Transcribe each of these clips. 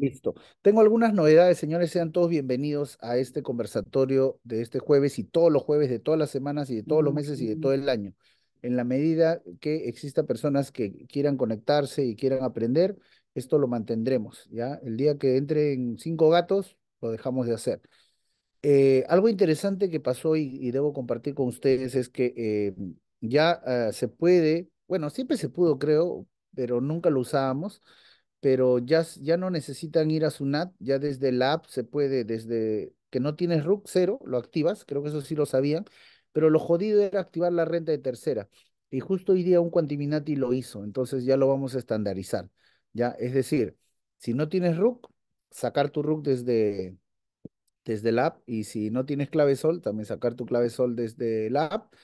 Listo. Tengo algunas novedades, señores. Sean todos bienvenidos a este conversatorio de este jueves y todos los jueves de todas las semanas y de todos los meses y de todo el año. En la medida que exista personas que quieran conectarse y quieran aprender, esto lo mantendremos. ¿ya? El día que entren cinco gatos, lo dejamos de hacer. Eh, algo interesante que pasó y, debo compartir con ustedes es que eh, ya ah, se puede, bueno, siempre se pudo, creo, pero nunca lo usábamos pero ya, ya no necesitan ir a SUNAT, ya desde la app se puede, desde que no tienes RUC cero, lo activas, creo que eso sí lo sabían, pero lo jodido era activar la renta de tercera. Y justo hoy día un Quantiminati lo hizo, entonces ya lo vamos a estandarizar. ¿ya? Es decir, si no tienes RUC, sacar tu RUC desde, desde el app, y si no tienes clave sol, también sacar tu clave sol desde la app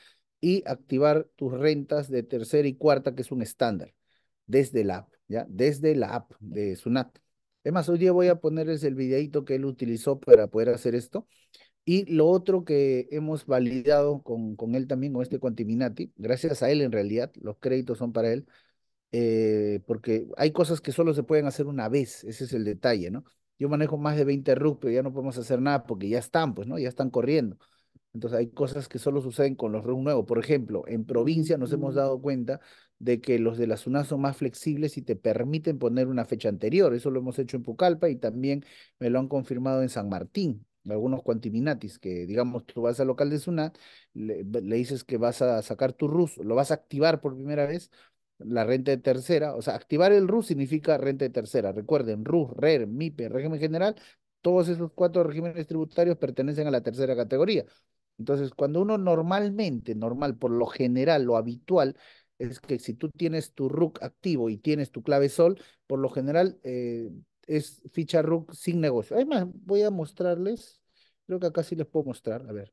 y activar tus rentas de tercera y cuarta, que es un estándar, desde la app. ¿ya? Desde la app de Sunat. Además, hoy día voy a ponerles el videito que él utilizó para poder hacer esto. Y lo otro que hemos validado con, con él también, con este Quantiminati, gracias a él en realidad, los créditos son para él, eh, porque hay cosas que solo se pueden hacer una vez, ese es el detalle, ¿no? Yo manejo más de 20 RUC, pero ya no podemos hacer nada porque ya están, pues, ¿no? Ya están corriendo. Entonces hay cosas que solo suceden con los Rus nuevos. Por ejemplo, en provincia nos hemos mm. dado cuenta de que los de la SUNA son más flexibles y te permiten poner una fecha anterior. Eso lo hemos hecho en Pucallpa y también me lo han confirmado en San Martín, algunos cuantiminatis, que digamos tú vas al local de SUNAT, le, le, dices que vas a sacar tu RUS, lo vas a activar por primera vez, la renta de tercera, o sea, activar el RUS significa renta de tercera. Recuerden, RUS, RER, MIPE, régimen general, todos esos cuatro regímenes tributarios pertenecen a la tercera categoría. Entonces, cuando uno normalmente, normal, por lo general, lo habitual, es que si tú tienes tu rook activo y tienes tu clave sol, por lo general eh, es ficha rook sin negocio. Además, voy a mostrarles, creo que acá sí les puedo mostrar, a ver,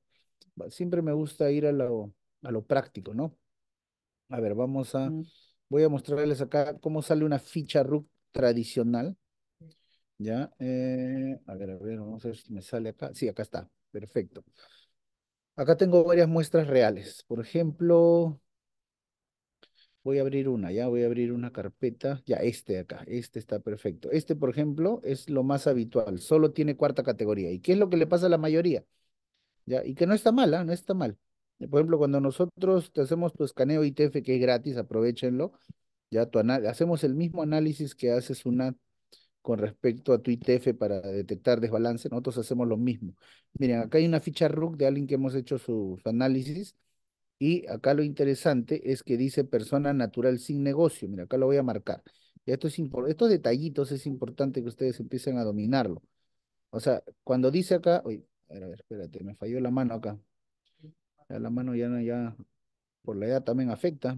siempre me gusta ir a lo, a lo práctico, ¿no? A ver, vamos a, voy a mostrarles acá cómo sale una ficha rook tradicional. Ya, eh, a ver, a ver, vamos a ver si me sale acá. Sí, acá está, perfecto. Acá tengo varias muestras reales. Por ejemplo, voy a abrir una, ya voy a abrir una carpeta. Ya, este acá, este está perfecto. Este, por ejemplo, es lo más habitual, solo tiene cuarta categoría. ¿Y qué es lo que le pasa a la mayoría? Ya, y que no está mal, ¿ah? no está mal. Eh, por ejemplo, cuando nosotros te hacemos tu escaneo ITF, que es gratis, aprovechenlo. Ya tu hacemos el mismo análisis que haces una con respecto a tu ITF para detectar desbalance, nosotros hacemos lo mismo. Miren, acá hay una ficha RUC de alguien que hemos hecho su, análisis y acá lo interesante es que dice persona natural sin negocio. Mira, acá lo voy a marcar. Y estos detallitos es importante que ustedes empiecen a dominarlo. O sea, cuando dice acá, uy, a ver, espérate, me falló la mano acá. la mano ya, ya por la edad también afecta.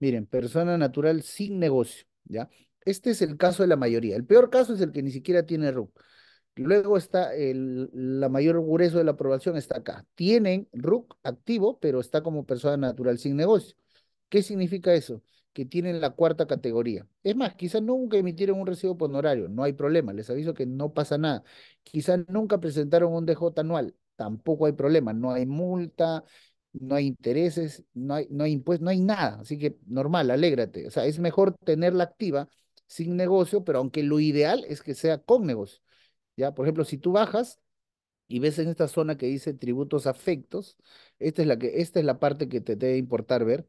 Miren, persona natural sin negocio, ¿ya? este es el caso de la mayoría. El peor caso es el que ni siquiera tiene RUC. Luego está la mayor grueso de la aprobación está acá. Tienen RUC activo, pero está como persona natural sin negocio. ¿Qué significa eso? Que tienen la cuarta categoría. Es más, quizás nunca emitieron un recibo por honorario, no hay problema, les aviso que no pasa nada. Quizás nunca presentaron un DJ anual, tampoco hay problema, no hay multa, no hay intereses, no hay, no hay impuestos, no hay nada. Así que normal, alégrate. O sea, es mejor tenerla activa sin negocio, pero aunque lo ideal es que sea con negocio. Ya, por ejemplo, si tú bajas y ves en esta zona que dice tributos afectos, esta es la que esta es la parte que te debe importar ver,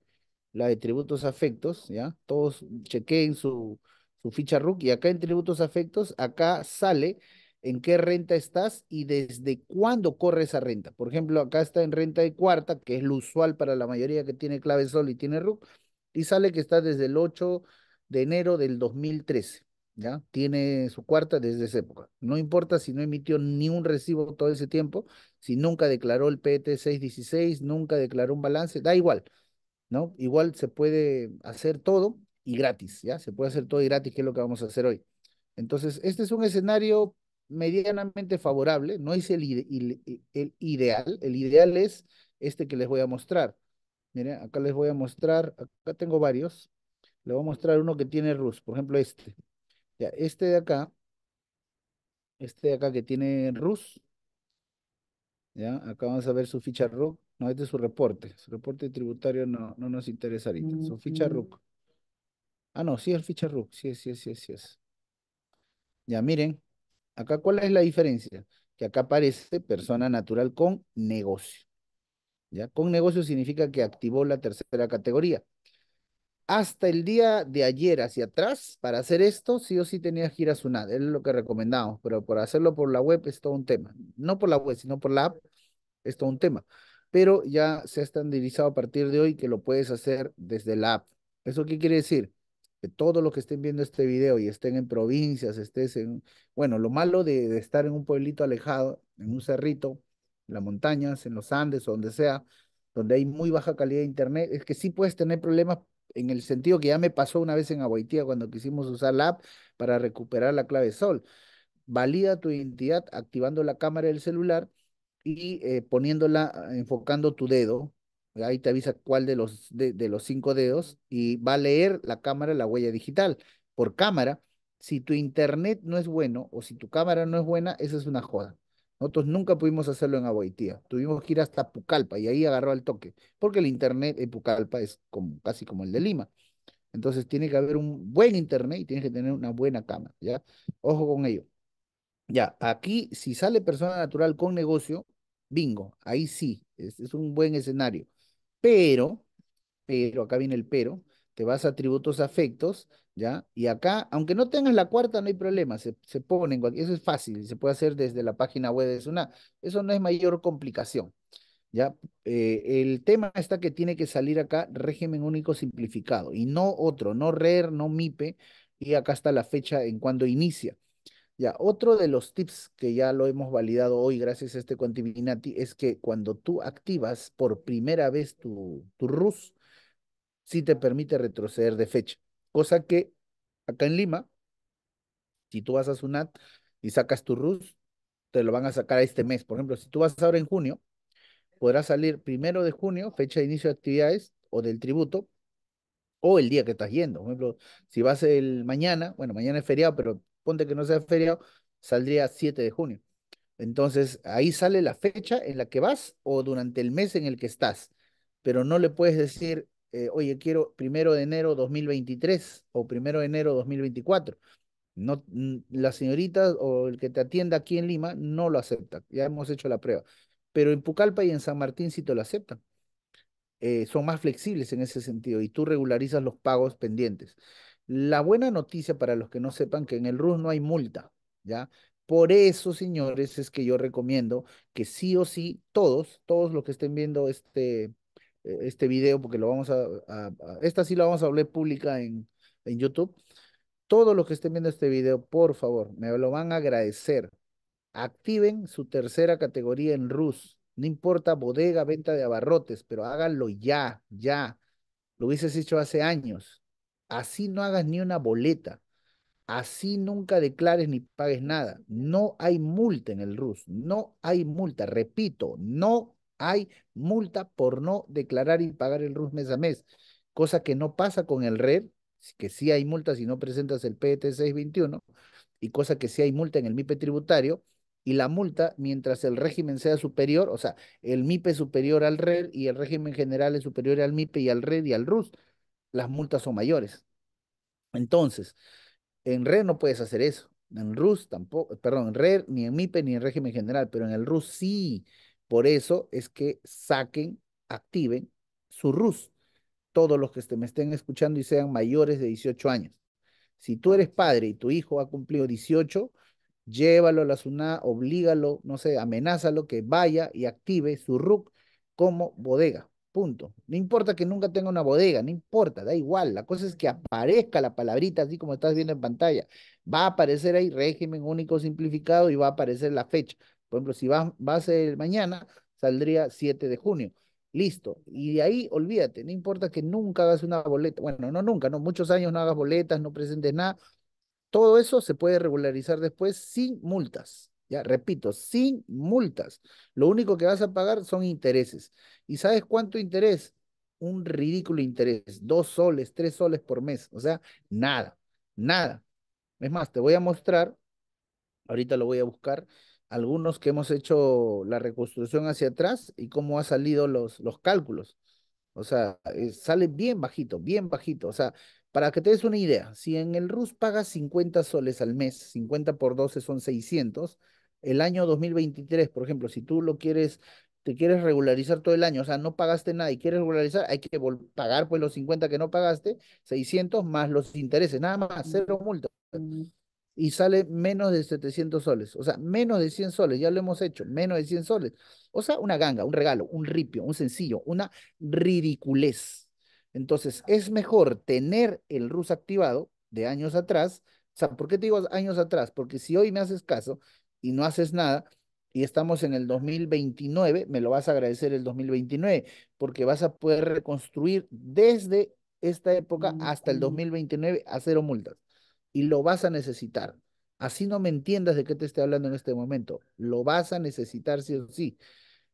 la de tributos afectos, ya. Todos chequeen su su ficha RUC y acá en tributos afectos, acá sale en qué renta estás y desde cuándo corre esa renta. Por ejemplo, acá está en renta de cuarta, que es lo usual para la mayoría que tiene clave sol y tiene RUC, y sale que está desde el 8 de enero del 2013. ¿Ya? Tiene su cuarta desde esa época. No importa si no emitió ni un recibo todo ese tiempo, si nunca declaró el PT e 616, nunca declaró un balance, da igual, ¿no? Igual se puede hacer todo y gratis, ¿ya? Se puede hacer todo y gratis, que es lo que vamos a hacer hoy. Entonces, este es un escenario medianamente favorable, no es el, el ideal, el ideal es este que les voy a mostrar. Miren, acá les voy a mostrar, acá tengo varios, le voy a mostrar uno que tiene RUS, por ejemplo este. Ya, este de acá, este de acá que tiene RUS, ya, acá vamos a ver su ficha RUC, no, este es su reporte, su reporte tributario no, no nos interesa ahorita, su ficha RUC. Ah, no, sí es ficha RUC, sí sí es, sí es, sí es. Ya, miren, acá cuál es la diferencia, que acá aparece persona natural con negocio. ¿Ya? Con negocio significa que activó la tercera categoría hasta el día de ayer hacia atrás, para hacer esto, sí o sí tenía que ir es lo que recomendamos, pero por hacerlo por la web es todo un tema. No por la web, sino por la app, es todo un tema. Pero ya se ha estandarizado a partir de hoy que lo puedes hacer desde la app. ¿Eso qué quiere decir? Que todos los que estén viendo este video y estén en provincias, estés en, bueno, lo malo de, de estar en un pueblito alejado, en un cerrito, en las montañas, en los Andes o donde sea, donde hay muy baja calidad de internet, es que sí puedes tener problemas en el sentido que ya me pasó una vez en Aguaitía cuando quisimos usar la app para recuperar la clave sol. Valida tu identidad activando la cámara del celular y eh, poniéndola, ah, enfocando tu dedo. Ahí te avisa cuál de los, de, los cinco dedos y va a leer la cámara la huella digital por cámara. Si tu internet no es bueno o si tu cámara no es buena, esa es una joda. Nosotros nunca pudimos hacerlo en Aboitía. Tuvimos que ir hasta Pucallpa y ahí agarró el toque, porque el internet en Pucallpa es como, casi como el de Lima. Entonces tiene que haber un buen internet y tiene que tener una buena cámara, ¿ya? Ojo con ello. Ya, aquí si sale persona natural con negocio, bingo, ahí sí, es, un buen escenario. Pero, pero, acá viene el pero, te vas a tributos afectos ¿ya? Y acá, aunque no tengas la cuarta, no hay problema, se, se pone en cualquier, eso es fácil, se puede hacer desde la página web de SUNAT, eso no es mayor complicación, ¿ya? Eh, el tema está que tiene que salir acá régimen único simplificado, y no otro, no RER, no MIPE, y acá está la fecha en cuando inicia. Ya, otro de los tips que ya lo hemos validado hoy gracias a este Quantivinati es que cuando tú activas por primera vez tu, tu RUS, sí te permite retroceder de fecha. Cosa que acá en Lima, si tú vas a SUNAT y sacas tu RUS, te lo van a sacar este mes. Por ejemplo, si tú vas ahora en junio, podrá salir primero de junio, fecha de inicio de actividades o del tributo, o el día que estás yendo. Por ejemplo, si vas el mañana, bueno, mañana es feriado, pero ponte que no sea feriado, saldría 7 de junio. Entonces, ahí sale la fecha en la que vas o durante el mes en el que estás, pero no le puedes decir eh, oye, quiero primero de enero 2023 o primero de enero 2024. No, la señorita o el que te atienda aquí en Lima no lo acepta. Ya hemos hecho la prueba. Pero en Pucallpa y en San Martín sí te lo aceptan. Eh, son más flexibles en ese sentido y tú regularizas los pagos pendientes. La buena noticia para los que no sepan que en el RUS no hay multa, ¿ya? Por eso, señores, es que yo recomiendo que sí o sí, todos, todos los que estén viendo este, e-, este video porque lo vamos a, esta sí la vamos a hablar pública en, en YouTube. Todos los que estén viendo este video, por favor, me lo van a agradecer. Activen su tercera categoría en RUS. No importa bodega, venta de abarrotes, pero háganlo ya, ya. Lo hubieses hecho hace años. Así no hagas ni una boleta. Así nunca declares ni pagues nada. No hay multa en el RUS. No hay multa. Repito, no hay multa por no declarar y pagar el RUS mes a mes, cosa que no pasa con el RED, que sí hay multa si no presentas el PET 621, y cosa que sí hay multa en el MIPE tributario, y la multa, mientras el régimen sea superior, o sea, el MIPE superior al RED y el régimen general es superior al MIPE y al RED y al RUS, las multas son mayores. Entonces, en RED no puedes hacer eso, en RUS tampoco, perdón, en RED ni en MIPE ni en régimen general, pero en el RUS sí. Por eso es que saquen, activen su RUS, todos los que me estén escuchando y sean mayores de 18 años. Si tú eres padre y tu hijo ha cumplido 18, llévalo a la SUNA, oblígalo, no sé, amenázalo que vaya y active su RUC como bodega. Punto. No importa que nunca tenga una bodega, no importa, da igual. La cosa es que aparezca la palabrita así como estás viendo en pantalla. Va a aparecer ahí régimen único simplificado y va a aparecer la fecha. Por ejemplo, si vas, va a ser mañana, saldría 7 de junio. Listo. Y de ahí, olvídate, no importa que nunca hagas una boleta. Bueno, no nunca, no, muchos años no hagas boletas, no presentes nada. Todo eso se puede regularizar después sin multas. Ya, repito, sin multas. Lo único que vas a pagar son intereses. ¿Y sabes cuánto interés? Un ridículo interés. Dos soles, tres soles por mes. O sea, nada, nada. Es más, te voy a mostrar, ahorita lo voy a buscar, algunos que hemos hecho la reconstrucción hacia atrás y cómo han salido los, los cálculos. O sea, eh, sale bien bajito, bien bajito. O sea, para que te des una idea, si en el RUS pagas 50 soles al mes, 50 por 12 son 600, el año 2023, por ejemplo, si tú lo quieres, te quieres regularizar todo el año, o sea, no pagaste nada y quieres regularizar, hay que pagar pues los 50 que no pagaste, 600 más los intereses, nada más, cero multa. Mm y sale menos de 700 soles, o sea, menos de 100 soles, ya lo hemos hecho, menos de 100 soles. O sea, una ganga, un regalo, un ripio, un sencillo, una ridiculez. Entonces, es mejor tener el RUS activado de años atrás. O sea, ¿por qué te digo años atrás? Porque si hoy me haces caso y no haces nada, y estamos en el 2029, me lo vas a agradecer el 2029, porque vas a poder reconstruir desde esta época mm, hasta el 2029 a cero multas y lo vas a necesitar. Así no me entiendas de qué te estoy hablando en este momento. Lo vas a necesitar sí o sí.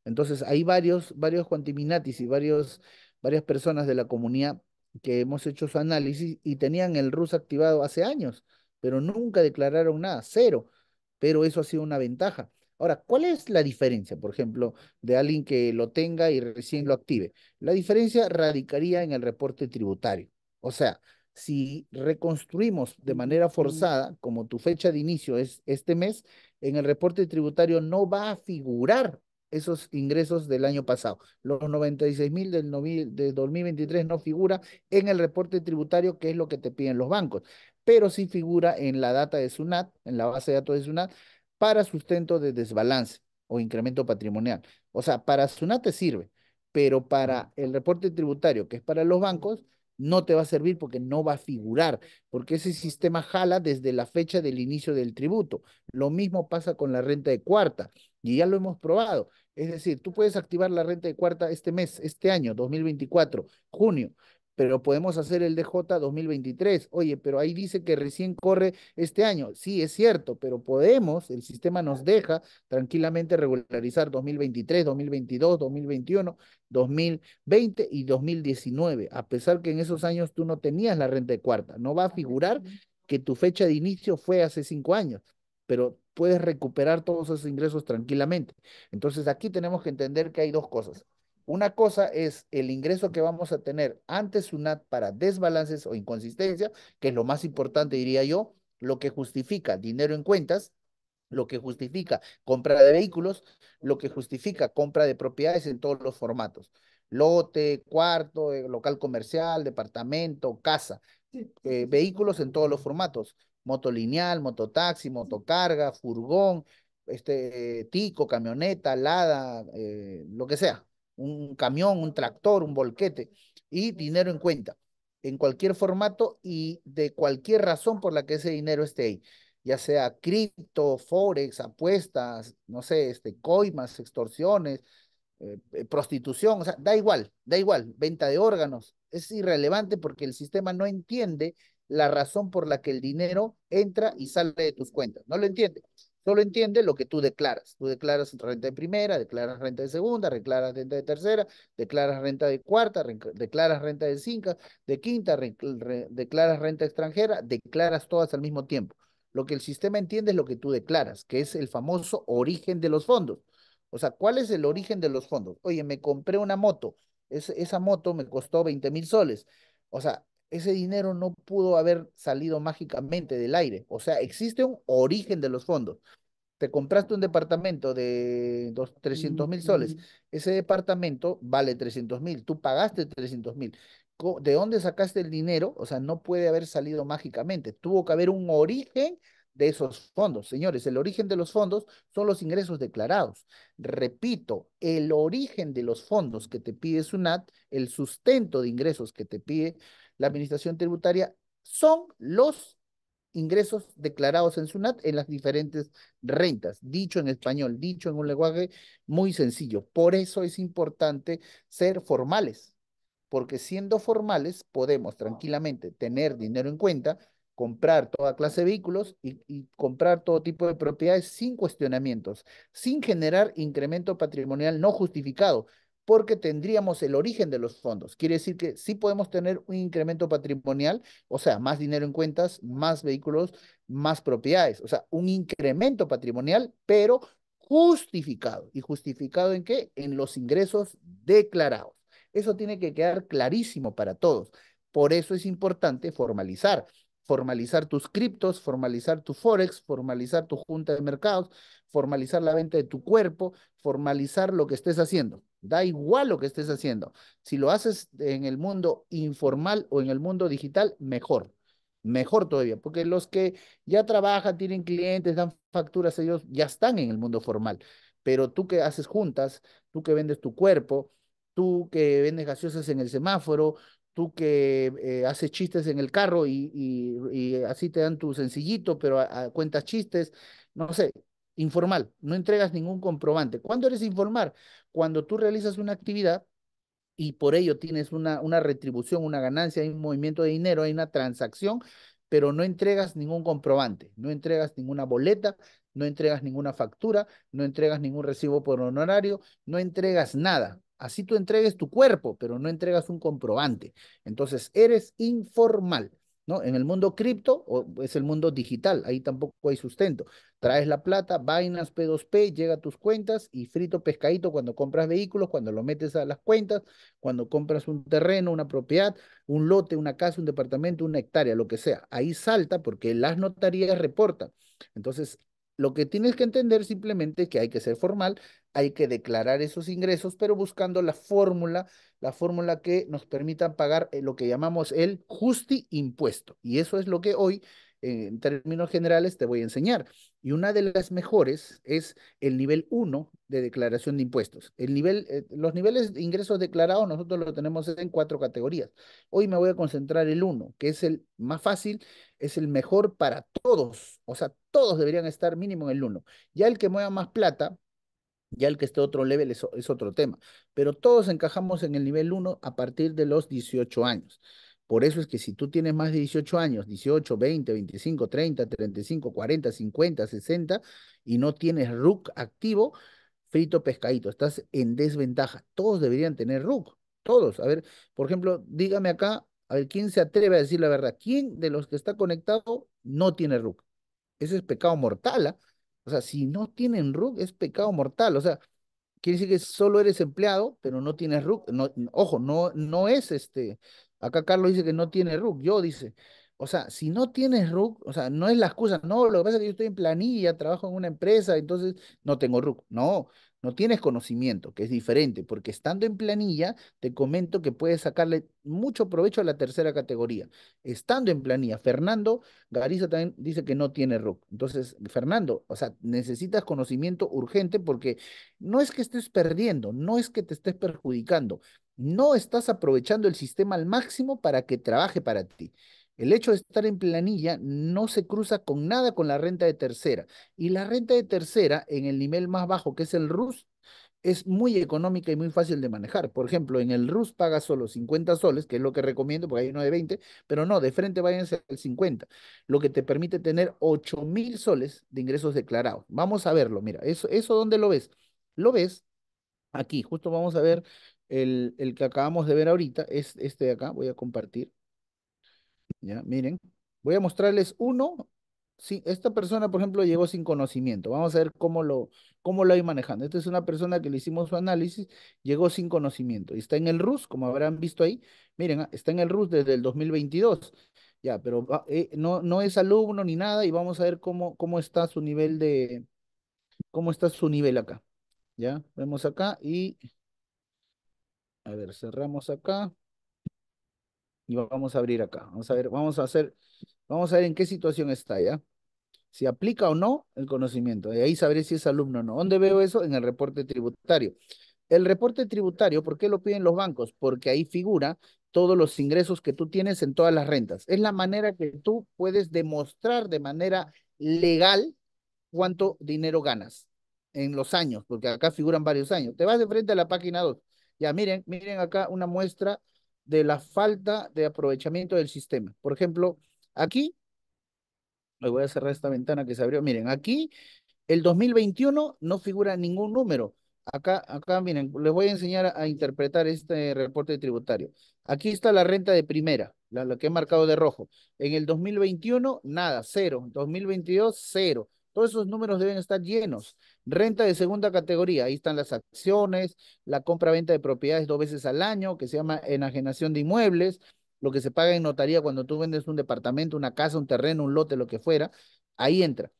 Entonces, hay varios, varios cuantiminatis y varios, varias personas de la comunidad que hemos hecho su análisis y tenían el RUS activado hace años, pero nunca declararon nada, cero. Pero eso ha sido una ventaja. Ahora, ¿cuál es la diferencia, por ejemplo, de alguien que lo tenga y recién lo active? La diferencia radicaría en el reporte tributario. O sea, si reconstruimos de manera forzada, como tu fecha de inicio es este mes, en el reporte tributario no va a figurar esos ingresos del año pasado. Los 96 mil del de 2023 no figura en el reporte tributario, que es lo que te piden los bancos, pero sí figura en la data de SUNAT, en la base de datos de SUNAT, para sustento de desbalance o incremento patrimonial. O sea, para SUNAT te sirve, pero para el reporte tributario, que es para los bancos, no te va a servir porque no va a figurar, porque ese sistema jala desde la fecha del inicio del tributo. Lo mismo pasa con la renta de cuarta, y ya lo hemos probado. Es decir, tú puedes activar la renta de cuarta este mes, este año, 2024, junio, pero podemos hacer el DJ 2023. Oye, pero ahí dice que recién corre este año. Sí, es cierto, pero podemos, el sistema nos deja tranquilamente regularizar 2023, 2022, 2021, 2020 y 2019, a pesar que en esos años tú no tenías la renta de cuarta. No va a figurar que tu fecha de inicio fue hace cinco años, pero puedes recuperar todos esos ingresos tranquilamente. Entonces aquí tenemos que entender que hay dos cosas una cosa es el ingreso que vamos a tener ante SUNAT para desbalances o inconsistencia, que es lo más importante, diría yo, lo que justifica dinero en cuentas, lo que justifica compra de vehículos, lo que justifica compra de propiedades en todos los formatos. Lote, cuarto, eh, local comercial, departamento, casa, eh, vehículos en todos los formatos, motolineal, mototaxi, motocarga, furgón, este, tico, camioneta, lada, eh, lo que sea un camión, un tractor, un volquete y dinero en cuenta, en cualquier formato y de cualquier razón por la que ese dinero esté ahí, ya sea cripto, forex, apuestas, no sé, este, coimas, extorsiones, eh, eh, prostitución, o sea, da igual, da igual, venta de órganos, es irrelevante porque el sistema no entiende la razón por la que el dinero entra y sale de tus cuentas, no lo entiende. Solo entiende lo que tú declaras. Tú declaras renta de primera, declaras renta de segunda, declaras renta de tercera, declaras renta de cuarta, declaras renta de cinco, de quinta, declaras renta extranjera, declaras todas al mismo tiempo. Lo que el sistema entiende es lo que tú declaras, que es el famoso origen de los fondos. O sea, ¿cuál es el origen de los fondos? Oye, me compré una moto. esa moto me costó 20 mil soles. O sea, ese dinero no pudo haber salido mágicamente del aire. O sea, existe un origen de los fondos. Te compraste un departamento de dos, 300 mil soles. Ese departamento vale 300 mil. Tú pagaste 300 mil. ¿De dónde sacaste el dinero? O sea, no puede haber salido mágicamente. Tuvo que haber un origen de esos fondos. Señores, el origen de los fondos son los ingresos declarados. Repito, el origen de los fondos que te pide SUNAT, el sustento de ingresos que te pide la administración tributaria son los ingresos declarados en SUNAT en las diferentes rentas, dicho en español, dicho en un lenguaje muy sencillo. Por eso es importante ser formales, porque siendo formales podemos tranquilamente tener dinero en cuenta, comprar toda clase de vehículos y, y, comprar todo tipo de propiedades sin cuestionamientos, sin generar incremento patrimonial no justificado, porque tendríamos el origen de los fondos. Quiere decir que sí podemos tener un incremento patrimonial, o sea, más dinero en cuentas, más vehículos, más propiedades, o sea, un incremento patrimonial, pero justificado. ¿Y justificado en qué? En los ingresos declarados. Eso tiene que quedar clarísimo para todos. Por eso es importante formalizar. Formalizar tus criptos, formalizar tu forex, formalizar tu junta de mercados, formalizar la venta de tu cuerpo, formalizar lo que estés haciendo. Da igual lo que estés haciendo. Si lo haces en el mundo informal o en el mundo digital, mejor. Mejor todavía, porque los que ya trabajan, tienen clientes, dan facturas, ellos ya están en el mundo formal. Pero tú que haces juntas, tú que vendes tu cuerpo, tú que vendes gaseosas en el semáforo, tú que eh, haces chistes en el carro y, así te dan tu sencillito, pero cuentas chistes, no sé, informal, no entregas ningún comprobante. ¿Cuándo eres informal? Cuando tú realizas una actividad y por ello tienes una, una retribución, una ganancia, hay un movimiento de dinero, hay una transacción, pero no entregas ningún comprobante, no entregas ninguna boleta, no entregas ninguna factura, no entregas ningún recibo por honorario, no entregas nada. Así tú entregues tu cuerpo, pero no entregas un comprobante. Entonces, eres informal. ¿no? En el mundo cripto o es el mundo digital, ahí tampoco hay sustento. Traes la plata, vainas P2P, llega a tus cuentas y frito pescadito cuando compras vehículos, cuando lo metes a las cuentas, cuando compras un terreno, una propiedad, un lote, una casa, un departamento, una hectárea, lo que sea. Ahí salta porque las notarías reportan. Entonces, lo que tienes que entender simplemente es que hay que ser formal, hay que declarar esos ingresos, pero buscando la fórmula, la fórmula que nos permita pagar eh, lo que llamamos el justi impuesto. Y eso es lo que hoy eh, en términos generales te voy a enseñar. Y una de las mejores es el nivel 1 de declaración de impuestos. El nivel, eh, los niveles de ingresos declarados nosotros lo tenemos en cuatro categorías. Hoy me voy a concentrar el 1, que es el más fácil, es el mejor para todos. O sea, todos deberían estar mínimo en el 1. Ya el que mueva más plata, ya el que esté otro nivel es, es, otro tema. Pero todos encajamos en el nivel 1 a partir de los 18 años. Por eso es que si tú tienes más de 18 años, 18, 20, 25, 30, 35, 40, 50, 60 y no tienes RUC activo, frito pescadito, estás en desventaja. Todos deberían tener RUC, todos. A ver, por ejemplo, dígame acá, a ver, ¿quién se atreve a decir la verdad? ¿Quién de los que está conectado no tiene RUC? Ese es pecado mortal. ¿eh? O sea, si no tienen RUC, es pecado mortal. O sea, quiere decir que solo eres empleado, pero no tienes RUC. ojo, no, no es este, Acá Carlos dice que no tiene RUC. Yo dice, o sea, si no tienes RUC, o sea, no es la excusa. No, lo que pasa es que yo estoy en planilla, trabajo en una empresa, entonces no tengo RUC. No, no tienes conocimiento, que es diferente, porque estando en planilla, te comento que puedes sacarle mucho provecho a la tercera categoría. Estando en planilla, Fernando Gariza también dice que no tiene RUC. Entonces, Fernando, o sea, necesitas conocimiento urgente porque no es que estés perdiendo, no es que te estés perjudicando, no estás aprovechando el sistema al máximo para que trabaje para ti. El hecho de estar en planilla no se cruza con nada con la renta de tercera. Y la renta de tercera, en el nivel más bajo que es el RUS, es muy económica y muy fácil de manejar. Por ejemplo, en el RUS paga solo 50 soles, que es lo que recomiendo, porque hay uno de 20, pero no, de frente váyanse al 50, lo que te permite tener 8 mil soles de ingresos declarados. Vamos a verlo, mira, eso, eso ¿dónde lo ves? Lo ves aquí, justo vamos a ver el, que acabamos de ver ahorita es este de acá. Voy a compartir. Ya, miren. Voy a mostrarles uno. Sí, esta persona, por ejemplo, llegó sin conocimiento. Vamos a ver cómo lo, cómo lo hay manejando. Esta es una persona que le hicimos su análisis, llegó sin conocimiento. Y está en el RUS, como habrán visto ahí. Miren, ah, está en el RUS desde el 2022. Ya, pero eh, no, no es alumno ni nada y vamos a ver cómo, cómo está su nivel de, cómo está su nivel acá. Ya, vemos acá y a ver, cerramos acá. Y vamos a abrir acá. Vamos a ver, vamos a hacer, vamos a ver en qué situación está ya. Si aplica o no el conocimiento. Y ahí sabré si es alumno o no. ¿Dónde veo eso? En el reporte tributario. El reporte tributario, ¿por qué lo piden los bancos? Porque ahí figura todos los ingresos que tú tienes en todas las rentas. Es la manera que tú puedes demostrar de manera legal cuánto dinero ganas en los años, porque acá figuran varios años. Te vas de frente a la página 2 ya miren, miren acá una muestra de la falta de aprovechamiento del sistema. Por ejemplo, aquí, me voy a cerrar esta ventana que se abrió. Miren, aquí el 2021 no figura ningún número. Acá, acá, miren, les voy a enseñar a, interpretar este reporte tributario. Aquí está la renta de primera, la, que he marcado de rojo. En el 2021, nada, cero. 2022, cero. Todos esos números deben estar llenos. Renta de segunda categoría, ahí están las acciones, la compra-venta de propiedades dos veces al año, que se llama enajenación de inmuebles, lo que se paga en notaría cuando tú vendes un departamento, una casa, un terreno, un lote, lo que fuera, ahí entra.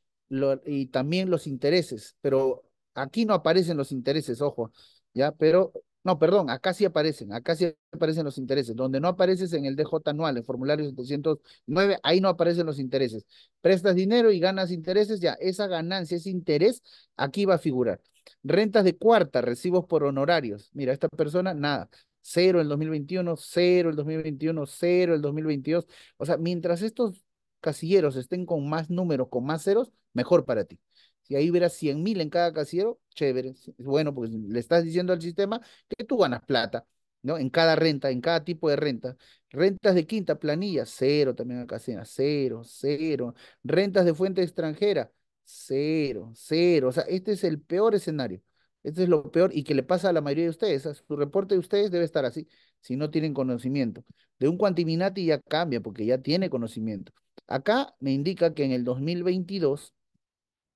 y también los intereses, pero aquí no aparecen los intereses, ojo, ¿ya? Pero no, perdón, acá sí aparecen, acá sí aparecen los intereses. Donde no apareces en el DJ anual, el formulario 709, ahí no aparecen los intereses. Prestas dinero y ganas intereses, ya, esa ganancia, ese interés, aquí va a figurar. Rentas de cuarta, recibos por honorarios. Mira, esta persona, nada. Cero el 2021, cero el 2021, cero el 2022. O sea, mientras estos casilleros estén con más números, con más ceros, mejor para ti. Si ahí verás 100 mil en cada casillero, chévere. Bueno, porque le estás diciendo al sistema que tú ganas plata, ¿no? En cada renta, en cada tipo de renta. Rentas de quinta planilla, cero también acá, cero, cero. Rentas de fuente extranjera, cero, cero. O sea, este es el peor escenario. Este es lo peor y que le pasa a la mayoría de ustedes. Su reporte de ustedes debe estar así, si no tienen conocimiento. De un cuantiminati ya cambia porque ya tiene conocimiento. Acá me indica que en el 2022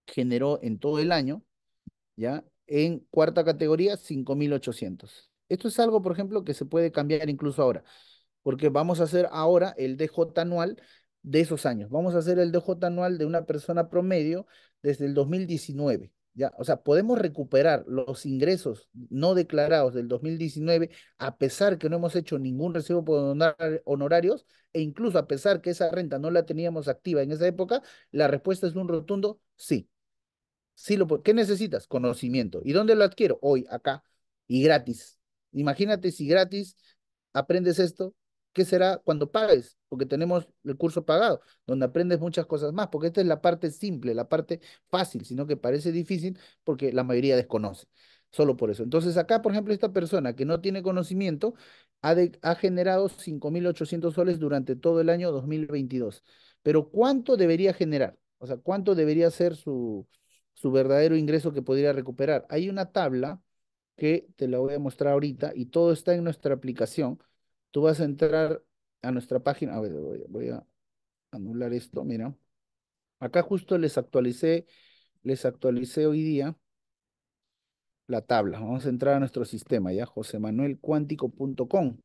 generó en todo el año, ¿ya? En cuarta categoría, 5.800. Esto es algo, por ejemplo, que se puede cambiar incluso ahora, porque vamos a hacer ahora el DJ anual de esos años. Vamos a hacer el DJ anual de una persona promedio desde el 2019. ¿Ya? O sea, podemos recuperar los ingresos no declarados del 2019 a pesar que no hemos hecho ningún recibo por honorarios e incluso a pesar que esa renta no la teníamos activa en esa época, la respuesta es un rotundo sí. ¿Qué necesitas? Conocimiento. ¿Y dónde lo adquiero? Hoy, acá, y gratis. Imagínate si gratis aprendes esto, ¿qué será cuando pagues? Porque tenemos el curso pagado, donde aprendes muchas cosas más, porque esta es la parte simple, la parte fácil, sino que parece difícil porque la mayoría desconoce. Solo por eso. Entonces, acá, por ejemplo, esta persona que no tiene conocimiento ha, ha generado 5.800 soles durante todo el año 2022. Pero, ¿cuánto debería generar? O sea, ¿cuánto debería ser su, su verdadero ingreso que podría recuperar. Hay una tabla que te la voy a mostrar ahorita y todo está en nuestra aplicación. Tú vas a entrar a nuestra página. A ver, voy, a anular esto, mira. Acá justo les actualicé, les actualicé hoy día la tabla. Vamos a entrar a nuestro sistema, ya, josemanuelcuántico.com.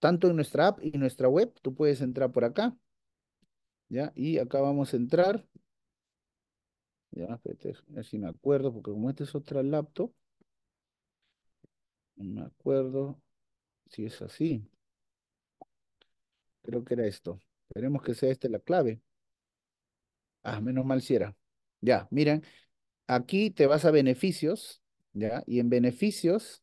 Tanto en nuestra app y nuestra web, tú puedes entrar por acá, ya, y acá vamos a entrar. Ya, pues, a ver si me acuerdo, porque como esta es otra laptop, no me acuerdo si es así. Creo que era esto. Esperemos que sea esta la clave. Ah, menos mal si era. Ya, miren, aquí te vas a beneficios, ya, y en beneficios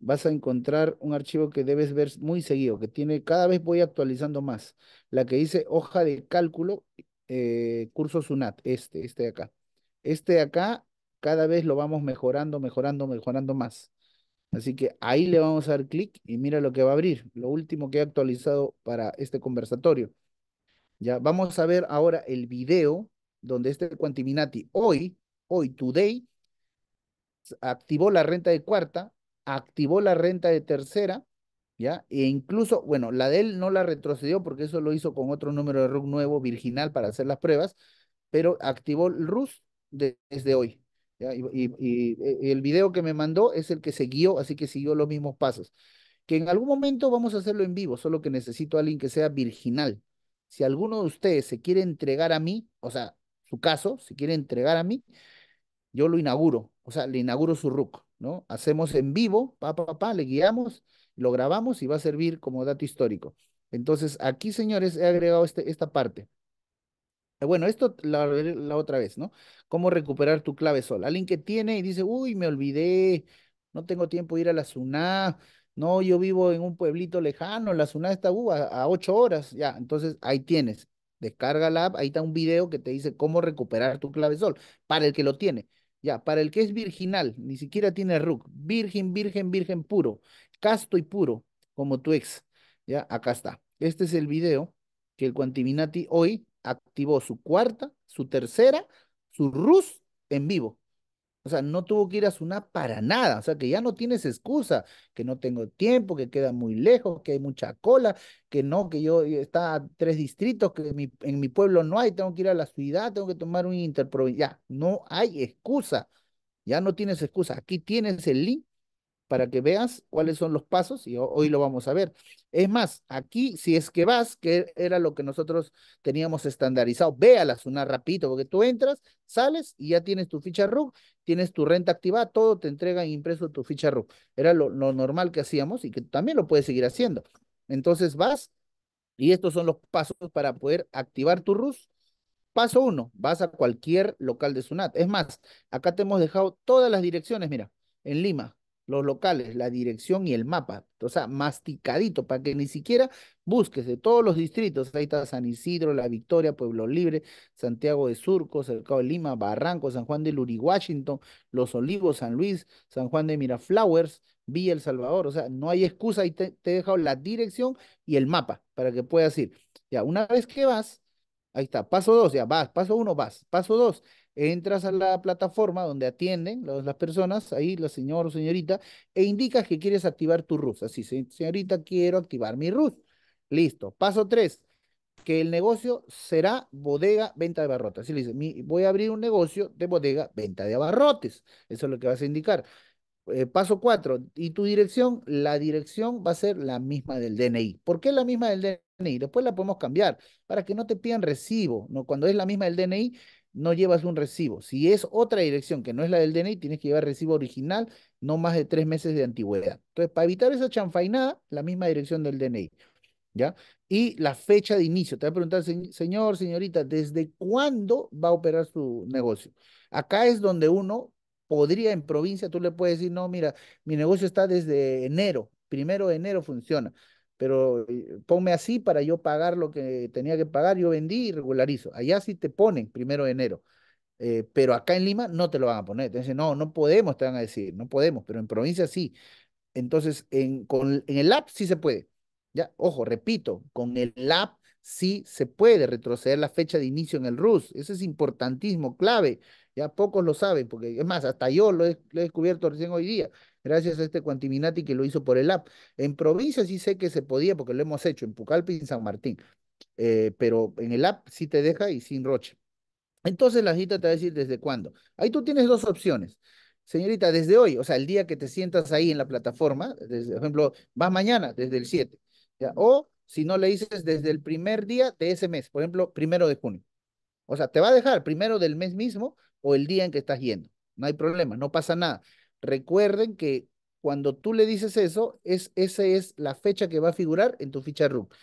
vas a encontrar un archivo que debes ver muy seguido, que tiene, cada vez voy actualizando más. La que dice hoja de cálculo, cursos eh, curso SUNAT, este, este de acá. Este de acá, cada vez lo vamos mejorando, mejorando, mejorando más. Así que ahí le vamos a dar clic y mira lo que va a abrir, lo último que he actualizado para este conversatorio. Ya, vamos a ver ahora el video donde este Quantiminati hoy, hoy, today, activó la renta de cuarta, activó la renta de tercera, ¿ya? E incluso, bueno, la de él no la retrocedió porque eso lo hizo con otro número de RUC nuevo, virginal, para hacer las pruebas, pero activó el RUS desde hoy. Y, eh, el video que me mandó es el que se guió, así que siguió los mismos pasos. Que en algún momento vamos a hacerlo en vivo, solo que necesito alguien que sea virginal. Si alguno de ustedes se quiere entregar a mí, o sea, su caso, si quiere entregar a mí, yo lo inauguro, o sea, le inauguro su RUC, ¿no? Hacemos en vivo, papá, papá, le guiamos, lo grabamos y va a servir como dato histórico. Entonces, aquí, señores, he agregado este, esta parte. Eh, bueno, esto la, otra vez, ¿no? ¿Cómo recuperar tu clave sol? Alguien que tiene y dice, uy, me olvidé, no tengo tiempo de ir a la SUNA, no, yo vivo en un pueblito lejano, la SUNA está uh, a, ocho horas, ya, entonces ahí tienes, descarga la app, ahí está un video que te dice cómo recuperar tu clave sol, para el que lo tiene. Ya, para el que es virginal, ni siquiera tiene RUC, virgen, virgen, virgen puro, casto y puro, como tu ex. Ya, acá está. Este es el video que el Cuantiminati hoy activó su cuarta, su tercera, su RUS en vivo. O sea, no tuvo que ir a una para nada. O sea, que ya no tienes excusa, que no tengo tiempo, que queda muy lejos, que hay mucha cola, que no, que yo está a tres distritos, que en mi pueblo no hay, tengo que ir a la ciudad, tengo que tomar un interprovincia. Ya, no hay excusa. Ya no tienes excusa. Aquí tienes el link para que veas cuáles son los pasos y hoy lo vamos a ver. Es más, aquí si es que vas, que era lo que nosotros teníamos estandarizado, véalas una rapidito, porque tú entras, sales y ya tienes tu ficha RUC, tienes tu renta activada, todo te entrega impreso tu ficha RUC. Era lo, lo normal que hacíamos y que también lo puedes seguir haciendo. Entonces vas y estos son los pasos para poder activar tu RUS. Paso uno, vas a cualquier local de SUNAT. Es más, acá te hemos dejado todas las direcciones, mira, en Lima, los locales, la dirección y el mapa. O sea, masticadito, para que ni siquiera busques de todos los distritos. Ahí está San Isidro, La Victoria, Pueblo Libre, Santiago de Surco, Cercado de Lima, Barranco, San Juan de Luri, Washington, Los Olivos, San Luis, San Juan de Miraflowers, Villa El Salvador. O sea, no hay excusa. Ahí te, te he dejado la dirección y el mapa para que puedas ir. Ya, una vez que vas, ahí está. Paso dos, ya vas. Paso uno, vas. Paso dos entras a la plataforma donde atienden las personas, ahí la señor o señorita, e indicas que quieres activar tu RUS. Así, señorita, quiero activar mi RUS. Listo. Paso tres, que el negocio será bodega, venta de abarrotes. Así le dice, voy a abrir un negocio de bodega, venta de abarrotes. Eso es lo que vas a indicar. Eh, paso cuatro, y tu dirección, la dirección va a ser la misma del DNI. ¿Por qué la misma del DNI? Después la podemos cambiar para que no te pidan recibo. ¿no? Cuando es la misma del DNI, no llevas un recibo. Si es otra dirección que no es la del DNI, tienes que llevar recibo original, no más de tres meses de antigüedad. Entonces, para evitar esa chanfainada, la misma dirección del DNI. ¿Ya? Y la fecha de inicio. Te voy a preguntar, señor, señorita, ¿desde cuándo va a operar su negocio? Acá es donde uno podría en provincia, tú le puedes decir, no, mira, mi negocio está desde enero, primero de enero funciona pero ponme así para yo pagar lo que tenía que pagar, yo vendí y regularizo. Allá sí te ponen primero de enero, eh, pero acá en Lima no te lo van a poner. Entonces, no, no podemos, te van a decir, no podemos, pero en provincia sí. Entonces, en, en el app sí se puede. Ya, ojo, repito, con el app sí se puede retroceder la fecha de inicio en el RUS. ese es importantísimo, clave. Ya pocos lo saben, porque es más, hasta yo lo he descubierto recién hoy día gracias a este Cuantiminati que lo hizo por el app. En provincia sí sé que se podía porque lo hemos hecho, en Pucallpa y en San Martín, eh, pero en el app sí te deja y sin roche. Entonces la cita te va a decir desde cuándo. Ahí tú tienes dos opciones. Señorita, desde hoy, o sea, el día que te sientas ahí en la plataforma, desde, por ejemplo, vas mañana, desde el 7, o si no le dices desde el primer día de ese mes, por ejemplo, primero de junio. O sea, te va a dejar primero del mes mismo o el día en que estás yendo. No hay problema, no pasa nada. Recuerden que cuando tú le dices eso, es, esa es la fecha que va a figurar en tu ficha RUC.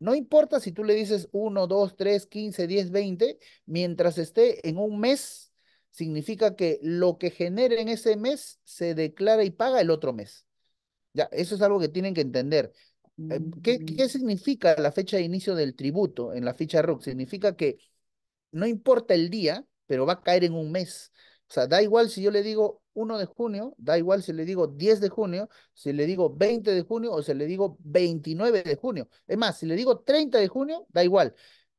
No importa si tú le dices 1, 2, 3, 15, 10, 20, mientras esté en un mes, significa que lo que genere en ese mes se declara y paga el otro mes. Ya, eso es algo que tienen que entender. Eh, ¿Qué, mm. ¿Qué, significa la fecha de inicio del tributo en la ficha RUC? Significa que no importa el día, pero va a caer en un mes. O sea, da igual si yo le digo 1 de junio, da igual si le digo 10 de junio, si le digo 20 de junio o si le digo 29 de junio. Es más, si le digo 30 de junio, da igual.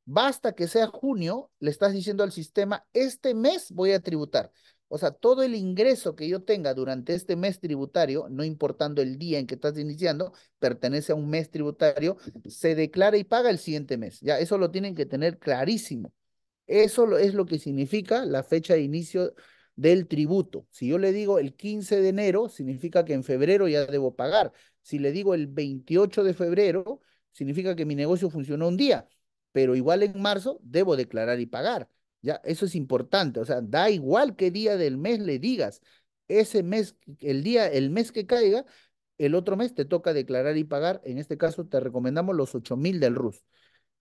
Basta que sea junio, le estás diciendo al sistema, este mes voy a tributar. O sea, todo el ingreso que yo tenga durante este mes tributario, no importando el día en que estás iniciando, pertenece a un mes tributario, se declara y paga el siguiente mes. Ya, eso lo tienen que tener clarísimo. Eso es lo que significa la fecha de inicio del tributo. Si yo le digo el 15 de enero, significa que en febrero ya debo pagar. Si le digo el 28 de febrero, significa que mi negocio funcionó un día, pero igual en marzo debo declarar y pagar. Ya, eso es importante, o sea, da igual qué día del mes le digas, ese mes, el día, el mes que caiga, el otro mes te toca declarar y pagar. En este caso, te recomendamos los 8 mil del RUS.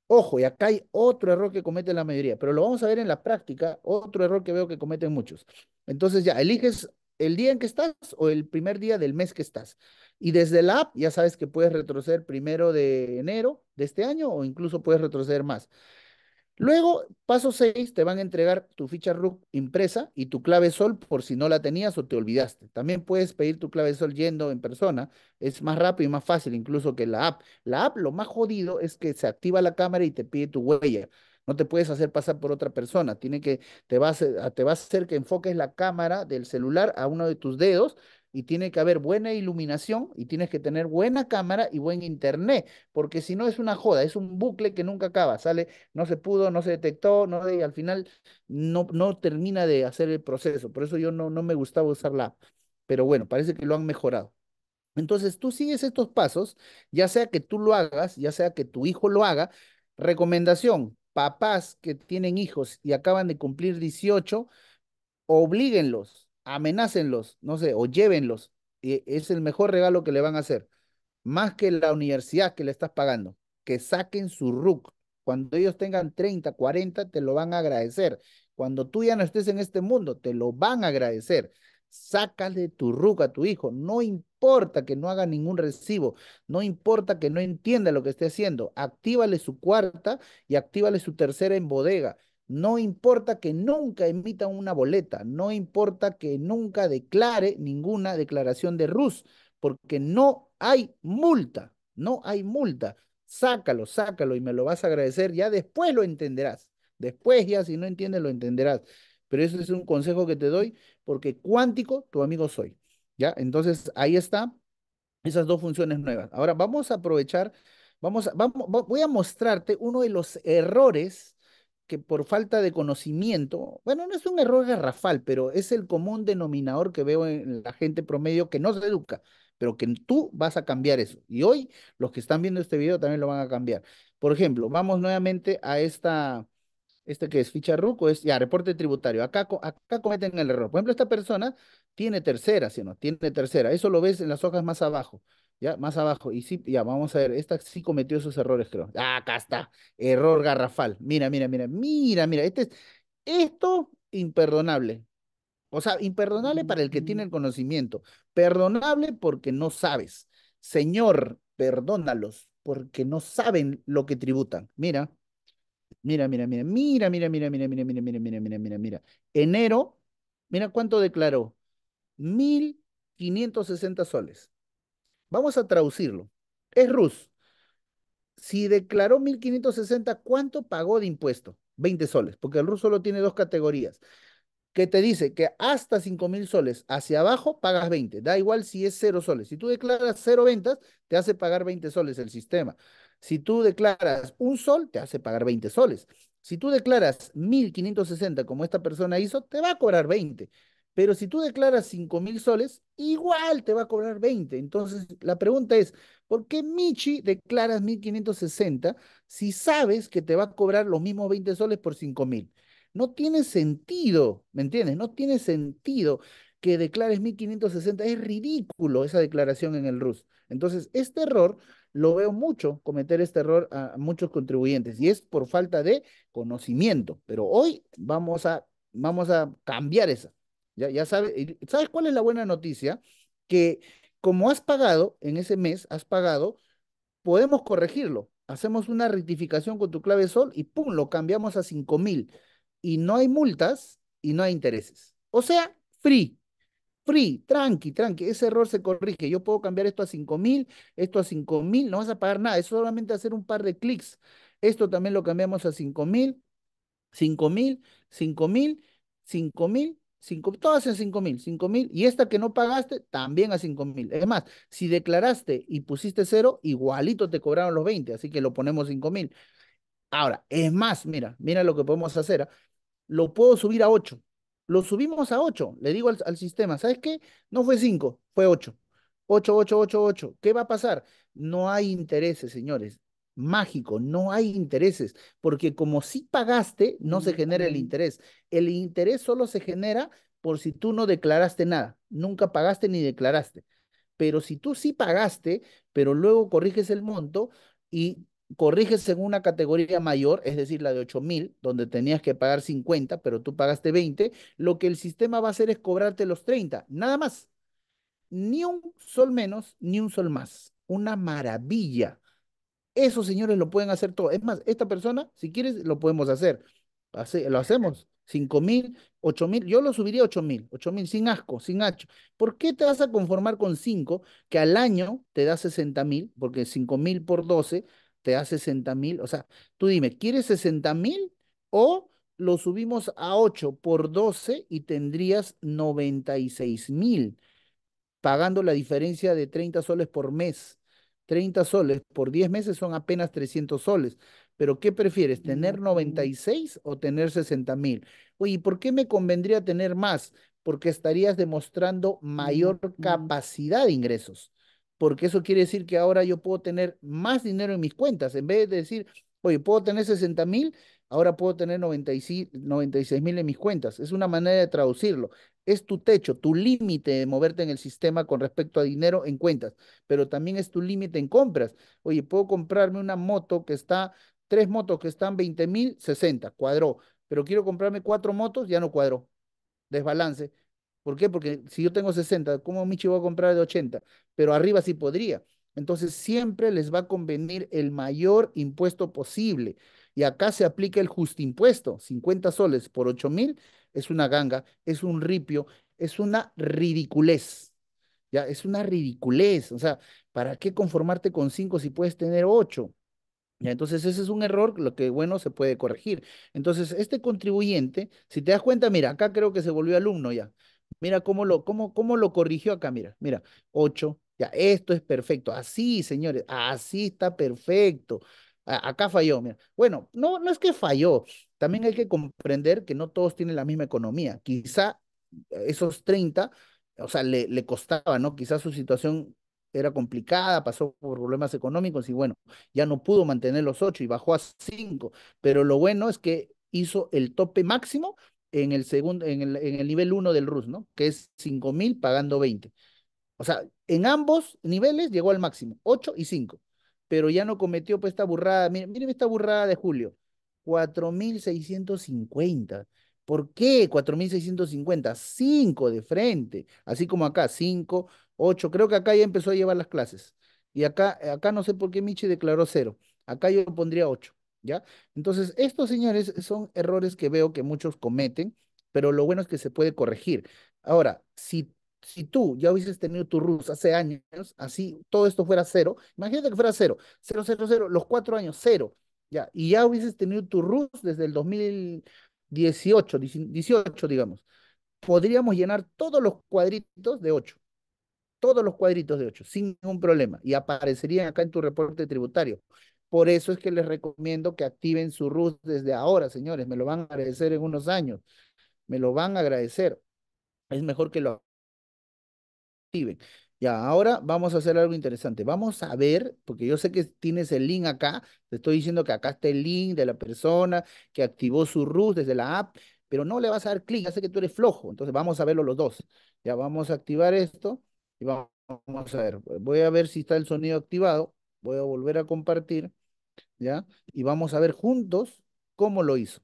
Ojo, y acá hay otro error que comete la mayoría, pero lo vamos a ver en la práctica, otro error que veo que cometen muchos. Entonces ya, eliges el día en que estás o el primer día del mes que estás. Y desde la app ya sabes que puedes retroceder primero de enero de este año o incluso puedes retroceder más. Luego, paso 6, te van a entregar tu ficha RUC impresa y tu clave sol por si no la tenías o te olvidaste. También puedes pedir tu clave sol yendo en persona. Es más rápido y más fácil incluso que la app. La app lo más jodido es que se activa la cámara y te pide tu huella. No te puedes hacer pasar por otra persona. Tiene que, te, vas, te va a hacer que enfoques la cámara del celular a uno de tus dedos y tiene que haber buena iluminación y tienes que tener buena cámara y buen internet, porque si no es una joda, es un bucle que nunca acaba, sale, no se pudo, no se detectó, no y al final no, no termina de hacer el proceso, por eso yo no, no me gustaba usar la app, pero bueno, parece que lo han mejorado. Entonces tú sigues estos pasos, ya sea que tú lo hagas, ya sea que tu hijo lo haga, recomendación, papás que tienen hijos y acaban de cumplir 18, oblíguenlos, amenácenlos, no sé, o llévenlos. es el mejor regalo que le van a hacer. Más que la universidad que le estás pagando. Que saquen su RUC. Cuando ellos tengan 30, 40, te lo van a agradecer. Cuando tú ya no estés en este mundo, te lo van a agradecer. Sácale tu RUC a tu hijo. No importa que no haga ningún recibo. No importa que no entienda lo que esté haciendo. Actívale su cuarta y actívale su tercera en bodega no importa que nunca emita una boleta, no importa que nunca declare ninguna declaración de RUS, porque no hay multa, no hay multa. Sácalo, sácalo y me lo vas a agradecer, ya después lo entenderás. Después ya si no entiendes lo entenderás. Pero eso es un consejo que te doy porque cuántico tu amigo soy. ¿Ya? Entonces ahí está esas dos funciones nuevas. Ahora vamos a aprovechar, vamos, a, vamos, voy a mostrarte uno de los errores que por falta de conocimiento, bueno, no es un error garrafal, pero es el común denominador que veo en la gente promedio que no se educa, pero que tú vas a cambiar eso. Y hoy los que están viendo este video también lo van a cambiar. Por ejemplo, vamos nuevamente a esta, este que es ficha RUCO, es ya reporte tributario. Acá, acá cometen el error. Por ejemplo, esta persona tiene tercera, si no, tiene tercera. Eso lo ves en las hojas más abajo. Ya, más abajo. Y sí, ya, vamos a ver. Esta sí cometió esos errores, creo. Ah, acá está. Error garrafal. Mira, mira, mira. Mira, mira. Este es, esto, imperdonable. O sea, imperdonable para el que tiene el conocimiento. Perdonable porque no sabes. Señor, perdónalos porque no saben lo que tributan. Mira. Mira, mira, mira, mira, mira, mira, mira, mira, mira, mira, mira, mira, mira, mira. Enero, mira cuánto declaró. 1.560 soles. Vamos a traducirlo. Es Rus. Si declaró 1560, ¿cuánto pagó de impuesto? 20 soles, porque el Rus solo tiene dos categorías. Que te dice que hasta 5.000 mil soles hacia abajo pagas 20. Da igual si es 0 soles. Si tú declaras 0 ventas, te hace pagar 20 soles el sistema. Si tú declaras un sol, te hace pagar 20 soles. Si tú declaras 1560 como esta persona hizo, te va a cobrar 20. Pero si tú declaras 5 mil soles, igual te va a cobrar 20. Entonces, la pregunta es, ¿por qué Michi declaras 1560 si sabes que te va a cobrar los mismos 20 soles por 5 mil? No tiene sentido, ¿me entiendes? No tiene sentido que declares 1560. Es ridículo esa declaración en el RUS. Entonces, este error lo veo mucho, cometer este error a muchos contribuyentes y es por falta de conocimiento. Pero hoy vamos a, vamos a cambiar esa. Ya, sabes, ¿sabes cuál es la buena noticia? Que como has pagado en ese mes, has pagado, podemos corregirlo. Hacemos una rectificación con tu clave sol y pum, lo cambiamos a mil Y no hay multas y no hay intereses. O sea, free. Free, tranqui, tranqui, ese error se corrige. Yo puedo cambiar esto a mil esto a mil, no vas a pagar nada, es solamente hacer un par de clics. Esto también lo cambiamos a mil mil 5000, mil, 5000, mil Cinco, todas en 5 mil, 5 mil. Y esta que no pagaste, también a 5 mil. Es más, si declaraste y pusiste cero, igualito te cobraron los 20, así que lo ponemos 5 mil. Ahora, es más, mira, mira lo que podemos hacer. ¿ah? Lo puedo subir a 8. Lo subimos a 8. Le digo al, al sistema, ¿sabes qué? No fue 5, fue 8. 8, 8, 8, 8. ¿Qué va a pasar? No hay intereses, señores mágico, no hay intereses, porque como si pagaste, no se genera el mm. interés. El interés solo se genera por si tú no declaraste nada, nunca pagaste ni declaraste. Pero si tú sí pagaste, pero luego corriges el monto y corriges en una categoría mayor, es decir, la de 8000, donde tenías que pagar 50, pero tú pagaste 20, lo que el sistema va a hacer es cobrarte los 30, nada más. Ni un sol menos, ni un sol más. Una maravilla. Eso, señores, lo pueden hacer todo. Es más, esta persona, si quieres, lo podemos hacer. lo hacemos. 5 mil, 8 mil. Yo lo subiría a 8 mil. 8 mil, sin asco, sin hacho. ¿Por qué te vas a conformar con 5 que al año te da 60 mil? Porque 5 mil por 12 te da 60 mil. O sea, tú dime, ¿quieres 60 mil o lo subimos a 8 por 12 y tendrías 96 mil pagando la diferencia de 30 soles por mes? 30 soles por 10 meses son apenas 300 soles. Pero ¿qué prefieres, tener 96 mm. o tener 60 mil? Oye, ¿por qué me convendría tener más? Porque estarías demostrando mayor mm. capacidad de ingresos. Porque eso quiere decir que ahora yo puedo tener más dinero en mis cuentas. En vez de decir, oye, puedo tener 60 mil, ahora puedo tener 96 mil en mis cuentas. Es una manera de traducirlo. Es tu techo, tu límite de moverte en el sistema con respecto a dinero en cuentas, pero también es tu límite en compras. Oye, puedo comprarme una moto que está, tres motos que están 20 mil, 60, cuadró, pero quiero comprarme cuatro motos, ya no cuadró. Desbalance. ¿Por qué? Porque si yo tengo 60, ¿cómo Michi va a comprar de 80? Pero arriba sí podría. Entonces siempre les va a convenir el mayor impuesto posible. Y acá se aplica el justo impuesto, 50 soles por 8 mil, es una ganga, es un ripio, es una ridiculez. Ya, es una ridiculez. O sea, ¿para qué conformarte con 5 si puedes tener 8? Entonces, ese es un error, lo que bueno se puede corregir. Entonces, este contribuyente, si te das cuenta, mira, acá creo que se volvió alumno ya. Mira cómo lo, cómo, cómo lo corrigió acá, mira, mira, 8, ya, esto es perfecto. Así, señores, así está perfecto acá falló. Mira. Bueno, no, no es que falló. También hay que comprender que no todos tienen la misma economía. Quizá esos 30, o sea, le, le costaba, ¿no? Quizá su situación era complicada, pasó por problemas económicos y bueno, ya no pudo mantener los 8 y bajó a 5. Pero lo bueno es que hizo el tope máximo en el, segundo, en el, en el nivel 1 del RUS, ¿no? Que es 5 mil pagando 20. O sea, en ambos niveles llegó al máximo, 8 y 5 pero ya no cometió pues esta burrada. Miren, miren esta burrada de julio. 4.650. ¿Por qué 4.650? 5 de frente. Así como acá, 5, 8. Creo que acá ya empezó a llevar las clases. Y acá, acá no sé por qué Michi declaró cero, Acá yo pondría 8. ¿Ya? Entonces, estos señores son errores que veo que muchos cometen, pero lo bueno es que se puede corregir. Ahora, si si tú ya hubieses tenido tu RUS hace años, así todo esto fuera cero, imagínate que fuera cero, cero, cero, cero, los cuatro años, cero, ya, y ya hubieses tenido tu RUS desde el 2018, 18, digamos, podríamos llenar todos los cuadritos de ocho, todos los cuadritos de ocho, sin ningún problema, y aparecerían acá en tu reporte tributario. Por eso es que les recomiendo que activen su RUS desde ahora, señores, me lo van a agradecer en unos años, me lo van a agradecer. Es mejor que lo ya, ahora vamos a hacer algo interesante. Vamos a ver, porque yo sé que tienes el link acá, te estoy diciendo que acá está el link de la persona que activó su root desde la app, pero no le vas a dar clic, ya sé que tú eres flojo, entonces vamos a verlo los dos. Ya vamos a activar esto y vamos, vamos a ver. Voy a ver si está el sonido activado, voy a volver a compartir, ¿ya? Y vamos a ver juntos cómo lo hizo.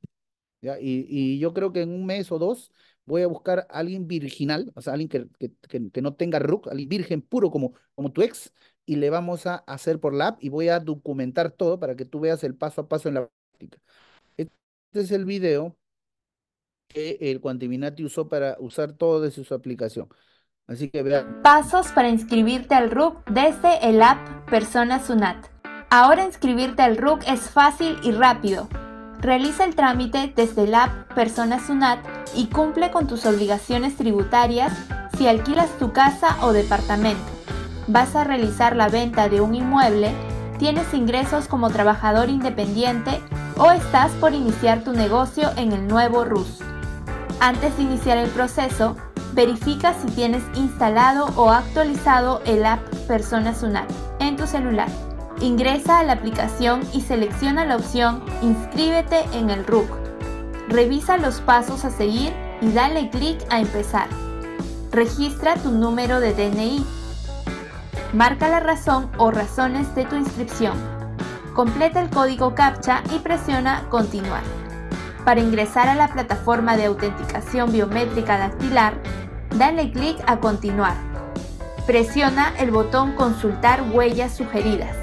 ¿ya? Y, y yo creo que en un mes o dos voy a buscar a alguien virginal, o sea, alguien que, no tenga RUC, alguien virgen puro como, como tu ex, y le vamos a hacer por la app y voy a documentar todo para que tú veas el paso a paso en la práctica. Este es el video que el Quantiminati usó para usar todo desde su aplicación. Así que vean. Pasos para inscribirte al RUC desde el app Persona Sunat. Ahora inscribirte al RUC es fácil y rápido. Realiza el trámite desde la app Persona Sunat y cumple con tus obligaciones tributarias si alquilas tu casa o departamento. Vas a realizar la venta de un inmueble, tienes ingresos como trabajador independiente o estás por iniciar tu negocio en el nuevo RUS. Antes de iniciar el proceso, verifica si tienes instalado o actualizado el app Persona Sunat en tu celular. Ingresa a la aplicación y selecciona la opción Inscríbete en el RUC. Revisa los pasos a seguir y dale clic a empezar. Registra tu número de DNI. Marca la razón o razones de tu inscripción. Completa el código CAPTCHA y presiona Continuar. Para ingresar a la plataforma de autenticación biométrica dactilar, dale clic a Continuar. Presiona el botón Consultar huellas sugeridas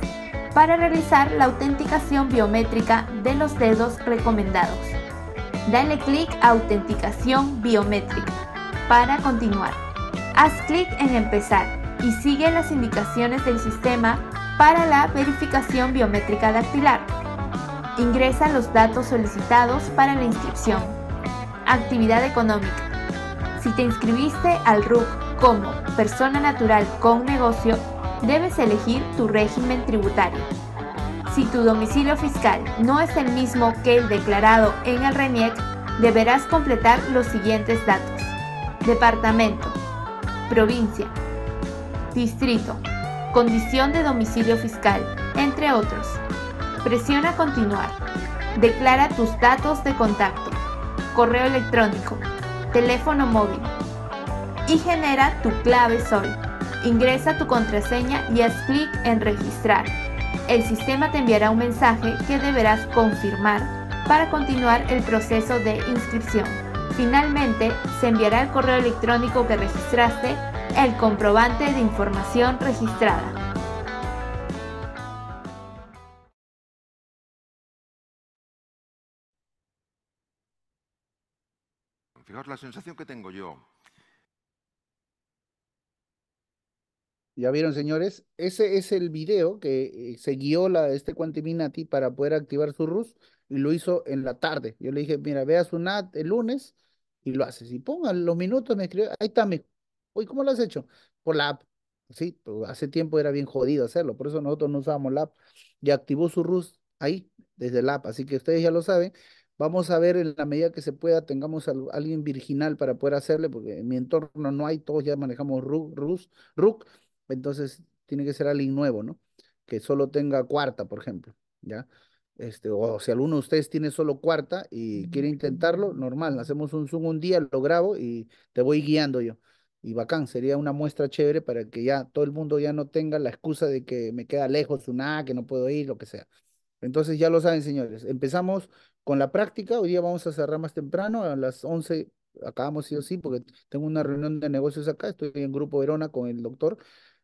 para realizar la autenticación biométrica de los dedos recomendados. Dale clic a Autenticación biométrica para continuar. Haz clic en Empezar y sigue las indicaciones del sistema para la verificación biométrica dactilar. Ingresa los datos solicitados para la inscripción. Actividad económica. Si te inscribiste al RUC como persona natural con negocio, debes elegir tu régimen tributario. Si tu domicilio fiscal no es el mismo que el declarado en el RENIEC, deberás completar los siguientes datos. Departamento, provincia, distrito, condición de domicilio fiscal, entre otros. Presiona continuar. Declara tus datos de contacto, correo electrónico, teléfono móvil y genera tu clave SOL. Ingresa tu contraseña y haz clic en registrar. El sistema te enviará un mensaje que deberás confirmar para continuar el proceso de inscripción. Finalmente, se enviará el correo electrónico que registraste el comprobante de información registrada. Fijaos la sensación que tengo yo Ya vieron, señores, ese es el video que eh, se guió la, este Quantiminati para poder activar su RUS y lo hizo en la tarde. Yo le dije, mira, ve a su NAT el lunes y lo haces. Y pongan los minutos, me escribió, ahí está, mi. ¿cómo lo has hecho? Por la app. Sí, pues, hace tiempo era bien jodido hacerlo, por eso nosotros no usábamos la app. Y activó su RUS ahí, desde la app. Así que ustedes ya lo saben. Vamos a ver en la medida que se pueda, tengamos a alguien virginal para poder hacerle, porque en mi entorno no hay, todos ya manejamos rus rus RUC entonces tiene que ser alguien nuevo, ¿no? Que solo tenga cuarta, por ejemplo, ¿ya? Este, o si alguno de ustedes tiene solo cuarta y quiere intentarlo, normal, hacemos un Zoom un día, lo grabo y te voy guiando yo. Y bacán, sería una muestra chévere para que ya todo el mundo ya no tenga la excusa de que me queda lejos nada, que no puedo ir, lo que sea. Entonces ya lo saben, señores. Empezamos con la práctica, hoy día vamos a cerrar más temprano, a las 11 acabamos sí o sí, porque tengo una reunión de negocios acá, estoy en Grupo Verona con el doctor,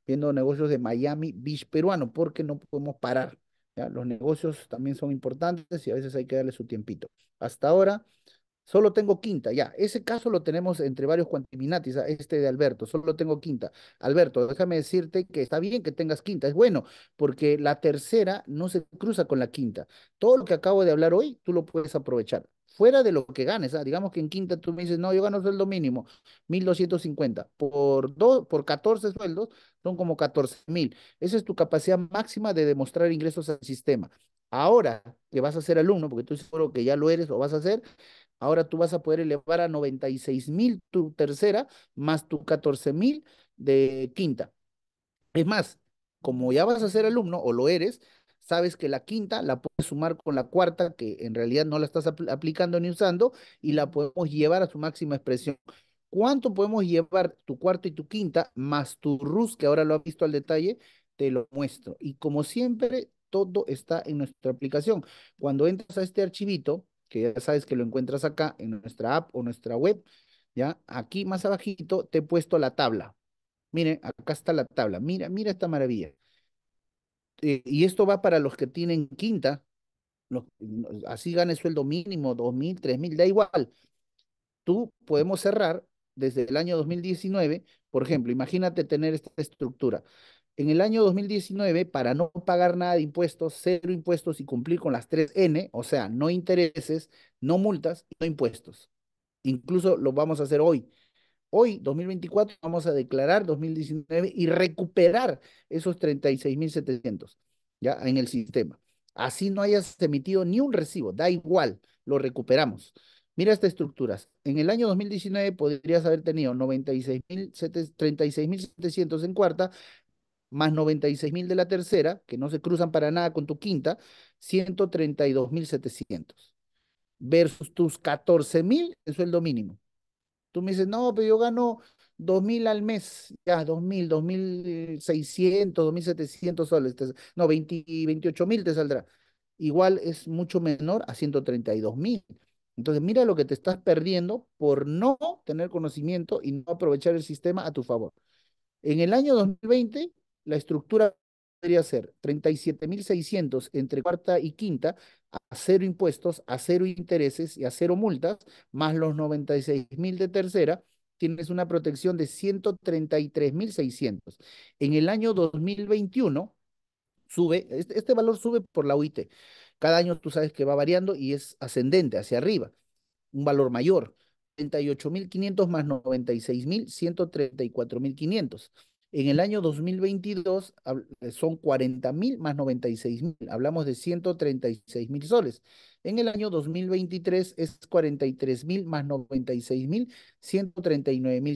viendo negocios de Miami Beach peruano, porque no podemos parar. Los negocios también son importantes y a veces hay que darle su tiempito. Hasta ahora, solo tengo quinta, ya. Ese caso lo tenemos entre varios cuantiminatis, ¿ah? este de Alberto, solo tengo quinta. Alberto, déjame decirte que está bien que tengas quinta, es bueno, porque la tercera no se cruza con la quinta. Todo lo que acabo de hablar hoy, tú lo puedes aprovechar fuera de lo que ganes. Ah, digamos que en quinta tú me dices, no, yo gano sueldo mínimo, 1.250. Por, por 14 sueldos son como 14.000. Esa es tu capacidad máxima de demostrar ingresos al sistema. Ahora que vas a ser alumno, porque tú seguro que ya lo eres o vas a ser, ahora tú vas a poder elevar a 96.000 tu tercera más tu 14.000 de quinta. Es más, como ya vas a ser alumno o lo eres, sabes que la quinta la puedes sumar con la cuarta, que en realidad no la estás aplicando ni usando, y la podemos llevar a su máxima expresión. ¿Cuánto podemos llevar tu cuarta y tu quinta, más tu RUS, que ahora lo has visto al detalle? Te lo muestro. Y como siempre, todo está en nuestra aplicación. Cuando entras a este archivito, que ya sabes que lo encuentras acá en nuestra app o nuestra web, ya aquí más abajito te he puesto la tabla. Miren, acá está la tabla. Mira, mira esta maravilla. Eh, y esto va para los que tienen quinta, así gane sueldo mínimo, dos mil, tres mil, da igual. Tú podemos cerrar desde el año 2019, por ejemplo, imagínate tener esta estructura. En el año 2019, para no pagar nada de impuestos, cero impuestos y cumplir con las tres n o sea, no intereses, no multas, no impuestos. Incluso lo vamos a hacer hoy. Hoy, 2024, vamos a declarar 2019 y recuperar esos 36.700 ya en el sistema. Así no hayas emitido ni un recibo, da igual, lo recuperamos. Mira estas estructuras. En el año 2019 podrías haber tenido 36.700 en cuarta, más 96.000 de la tercera, que no se cruzan para nada con tu quinta, 132.700 versus tus 14.000 en sueldo mínimo. Tú me dices, no, pero yo gano mil al mes, ya, mil, mil 2.000, mil 2.700 soles, no, no, mil te saldrá. Igual es mucho menor a mil. Entonces, mira lo que te estás perdiendo por no tener conocimiento y no aprovechar el sistema a tu favor. En el año 2020, la estructura podría ser 37.600 entre cuarta y quinta a cero impuestos, a cero intereses y a cero multas, más los 96.000 de tercera, tienes una protección de 133.600. En el año 2021 sube, este, este valor sube por la UIT. Cada año tú sabes que va variando y es ascendente hacia arriba, un valor mayor, 38.500 más mil quinientos. En el año 2022 eh, son 40 mil más 96 mil, hablamos de 136 mil soles. En el año 2023 es 43 mil más 96 mil,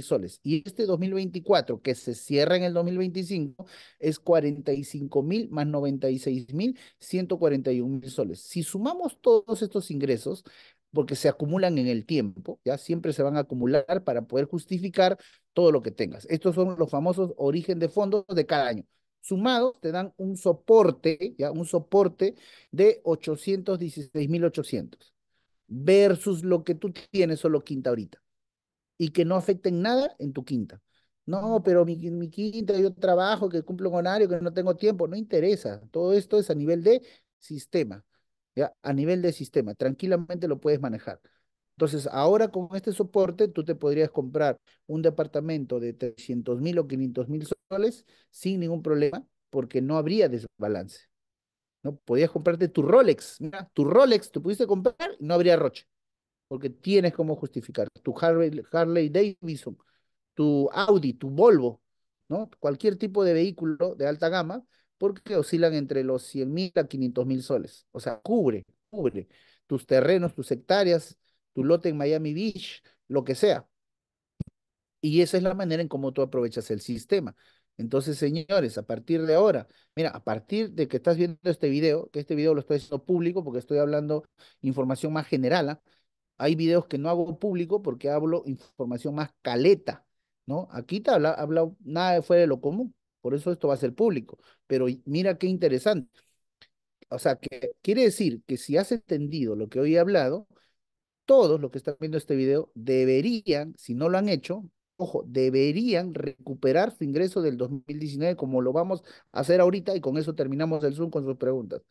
soles. Y este 2024, que se cierra en el 2025, es 45 mil más 96 mil, mil soles. Si sumamos todos estos ingresos, porque se acumulan en el tiempo, ya siempre se van a acumular para poder justificar todo lo que tengas. Estos son los famosos origen de fondos de cada año. Sumados te dan un soporte, ya un soporte de 816.800 versus lo que tú tienes solo quinta ahorita y que no afecten nada en tu quinta. No, pero mi, quinta, yo trabajo, que cumplo un horario, que no tengo tiempo, no interesa. Todo esto es a nivel de sistema, ya a nivel de sistema, tranquilamente lo puedes manejar. Entonces, ahora con este soporte, tú te podrías comprar un departamento de 300.000 mil o 500 mil soles sin ningún problema, porque no habría desbalance. ¿no? Podías comprarte tu Rolex, mira, tu Rolex, tú pudiste comprar no habría roche, porque tienes cómo justificar. Tu Harley, Davidson, tu Audi, tu Volvo, ¿no? Cualquier tipo de vehículo de alta gama, porque oscilan entre los 100.000 mil a 500 mil soles. O sea, cubre, cubre tus terrenos, tus hectáreas, tu lote en Miami Beach, lo que sea. Y esa es la manera en cómo tú aprovechas el sistema. Entonces, señores, a partir de ahora, mira, a partir de que estás viendo este video, que este video lo estoy haciendo público porque estoy hablando información más general, ¿ah? hay videos que no hago público porque hablo información más caleta, ¿no? Aquí te habla, habla nada fuera de lo común, por eso esto va a ser público. Pero mira qué interesante. O sea, que quiere decir que si has entendido lo que hoy he hablado, todos los que están viendo este video deberían, si no lo han hecho, ojo, deberían recuperar su ingreso del 2019 como lo vamos a hacer ahorita y con eso terminamos el Zoom con sus preguntas.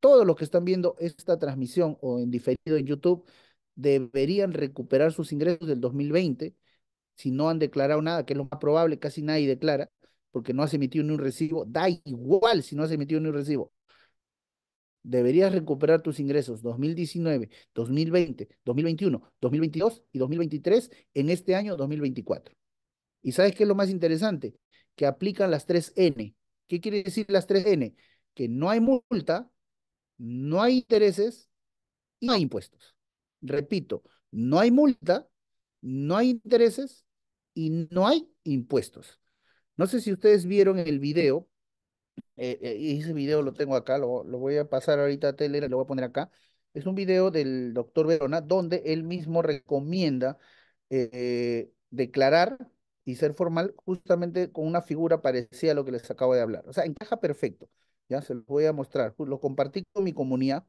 Todos los que están viendo esta transmisión o en diferido en YouTube deberían recuperar sus ingresos del 2020 si no han declarado nada, que es lo más probable, casi nadie declara porque no has emitido ni un recibo, da igual si no has emitido ni un recibo deberías recuperar tus ingresos 2019, 2020, 2021, 2022 y 2023 en este año 2024. ¿Y sabes qué es lo más interesante? Que aplican las 3N. ¿Qué quiere decir las 3N? Que no hay multa, no hay intereses y no hay impuestos. Repito, no hay multa, no hay intereses y no hay impuestos. No sé si ustedes vieron el video eh, eh, y ese video lo tengo acá, lo, voy a pasar ahorita a tele, lo voy a poner acá. Es un video del doctor Verona donde él mismo recomienda eh, declarar y ser formal justamente con una figura parecida a lo que les acabo de hablar. O sea, encaja perfecto. Ya se los voy a mostrar. Lo compartí con mi comunidad,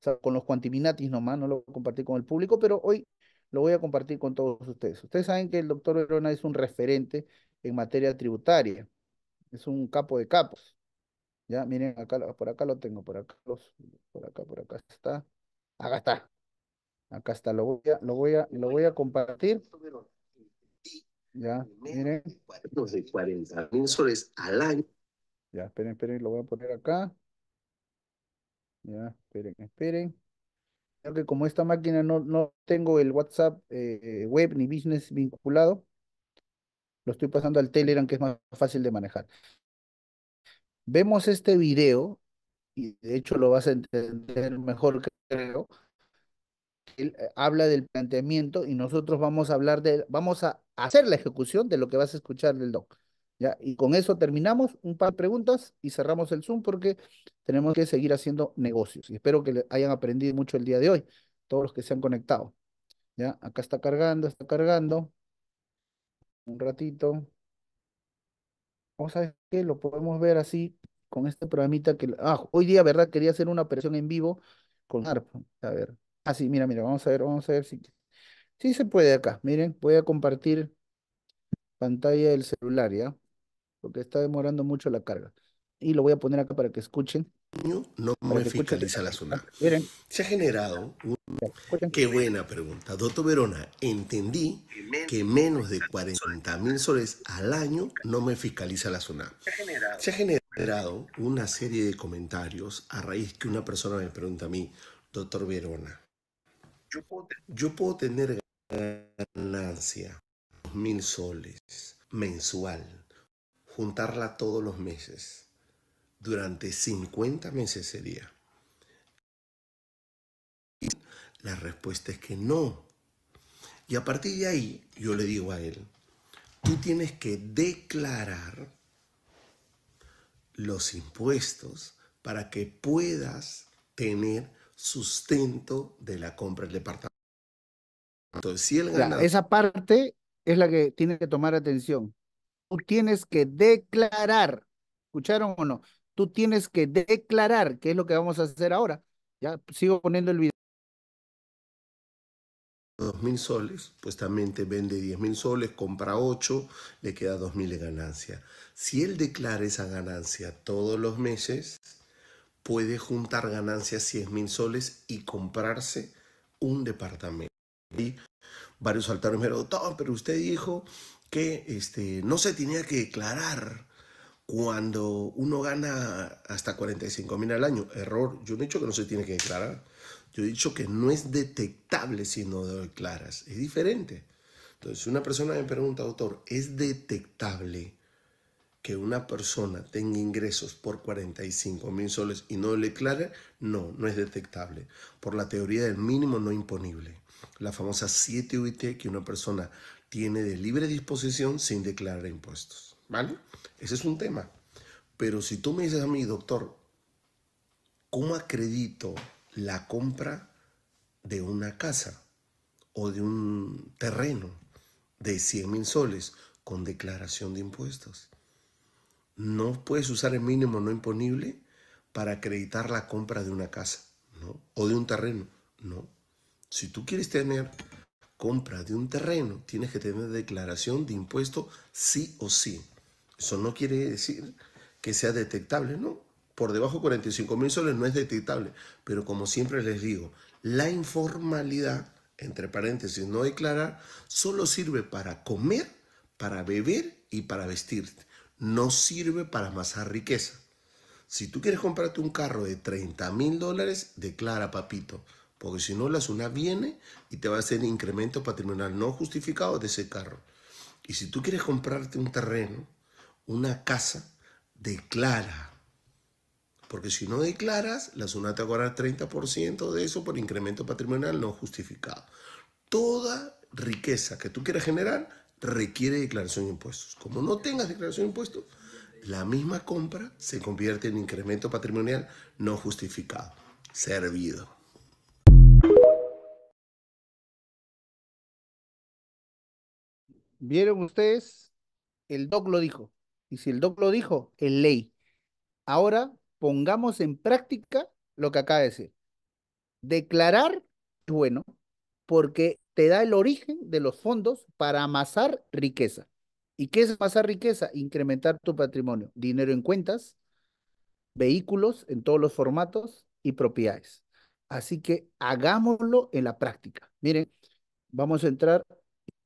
o sea, con los cuantiminatis nomás, no lo compartí con el público, pero hoy lo voy a compartir con todos ustedes. Ustedes saben que el doctor Verona es un referente en materia tributaria. Es un capo de capos. Ya, miren, acá, por acá lo tengo, por acá, los, por acá, por acá está. Acá está. Acá está, lo voy a, lo voy a, lo voy a compartir. Ya, miren. al año. Ya, esperen, esperen, lo voy a poner acá. Ya, esperen, esperen. Creo que como esta máquina no, no tengo el WhatsApp eh, eh, web ni business vinculado, lo estoy pasando al Telegram, que es más fácil de manejar. Vemos este video, y de hecho lo vas a entender mejor, creo. Él eh, habla del planteamiento y nosotros vamos a hablar de, vamos a hacer la ejecución de lo que vas a escuchar del doc. ¿ya? Y con eso terminamos un par de preguntas y cerramos el Zoom porque tenemos que seguir haciendo negocios. Y espero que hayan aprendido mucho el día de hoy, todos los que se han conectado. ¿ya? Acá está cargando, está cargando. Un ratito. O ver qué? lo podemos ver así con este programita que... Ah, hoy día, ¿verdad? Quería hacer una operación en vivo con ARP. A ver. Ah, sí, mira, mira, vamos a ver, vamos a ver si... Sí se puede acá, miren, voy a compartir pantalla del celular, ¿ya? Porque está demorando mucho la carga. Y lo voy a poner acá para que escuchen no me fiscaliza la ah, zona. Se ha generado Qué buena pregunta. Doctor Verona, entendí que menos de 40 mil soles al año no me fiscaliza la zona. Se ha generado una serie de comentarios a raíz que una persona me pregunta a mí, doctor Verona, yo puedo tener ganancia mil soles mensual, juntarla todos los meses durante 50 meses sería. la respuesta es que no. Y a partir de ahí yo le digo a él, tú tienes que declarar los impuestos para que puedas tener sustento de la compra del departamento. Entonces, si él gana... Esa parte es la que tiene que tomar atención. Tú tienes que declarar. ¿Escucharon o no? tú tienes que declarar, que es lo que vamos a hacer ahora. Ya sigo poniendo el video. Dos mil soles, pues también te vende diez mil soles, compra ocho, le queda dos mil de ganancia. Si él declara esa ganancia todos los meses, puede juntar ganancias diez mil soles y comprarse un departamento. Y varios saltaron me dijeron, pero usted dijo que este, no se tenía que declarar cuando uno gana hasta 45 mil al año, error, yo no he dicho que no se tiene que declarar, yo he dicho que no es detectable si no declaras, es diferente. Entonces, una persona me pregunta, doctor, ¿es detectable que una persona tenga ingresos por 45 mil soles y no le declare? No, no es detectable, por la teoría del mínimo no imponible, la famosa 7 UIT que una persona tiene de libre disposición sin declarar impuestos. ¿vale? Ese es un tema. Pero si tú me dices a mí, doctor, ¿cómo acredito la compra de una casa o de un terreno de 100 mil soles con declaración de impuestos? No puedes usar el mínimo no imponible para acreditar la compra de una casa ¿no? o de un terreno. No. Si tú quieres tener compra de un terreno, tienes que tener declaración de impuesto sí o sí. Eso no quiere decir que sea detectable, no. Por debajo de 45 mil soles no es detectable. Pero como siempre les digo, la informalidad, entre paréntesis, no declarar, solo sirve para comer, para beber y para vestirte. No sirve para amasar riqueza. Si tú quieres comprarte un carro de 30 mil dólares, declara, papito. Porque si no, la zona viene y te va a hacer incremento patrimonial no justificado de ese carro. Y si tú quieres comprarte un terreno una casa, declara. Porque si no declaras, la zona te va a 30% de eso por incremento patrimonial no justificado. Toda riqueza que tú quieras generar requiere declaración de impuestos. Como no tengas declaración de impuestos, la misma compra se convierte en incremento patrimonial no justificado. Servido. ¿Vieron ustedes? El doc lo dijo. Y si el doble lo dijo, en ley. Ahora pongamos en práctica lo que acaba de decir. Declarar bueno porque te da el origen de los fondos para amasar riqueza. ¿Y qué es amasar riqueza? Incrementar tu patrimonio. Dinero en cuentas, vehículos en todos los formatos y propiedades. Así que hagámoslo en la práctica. Miren, vamos a entrar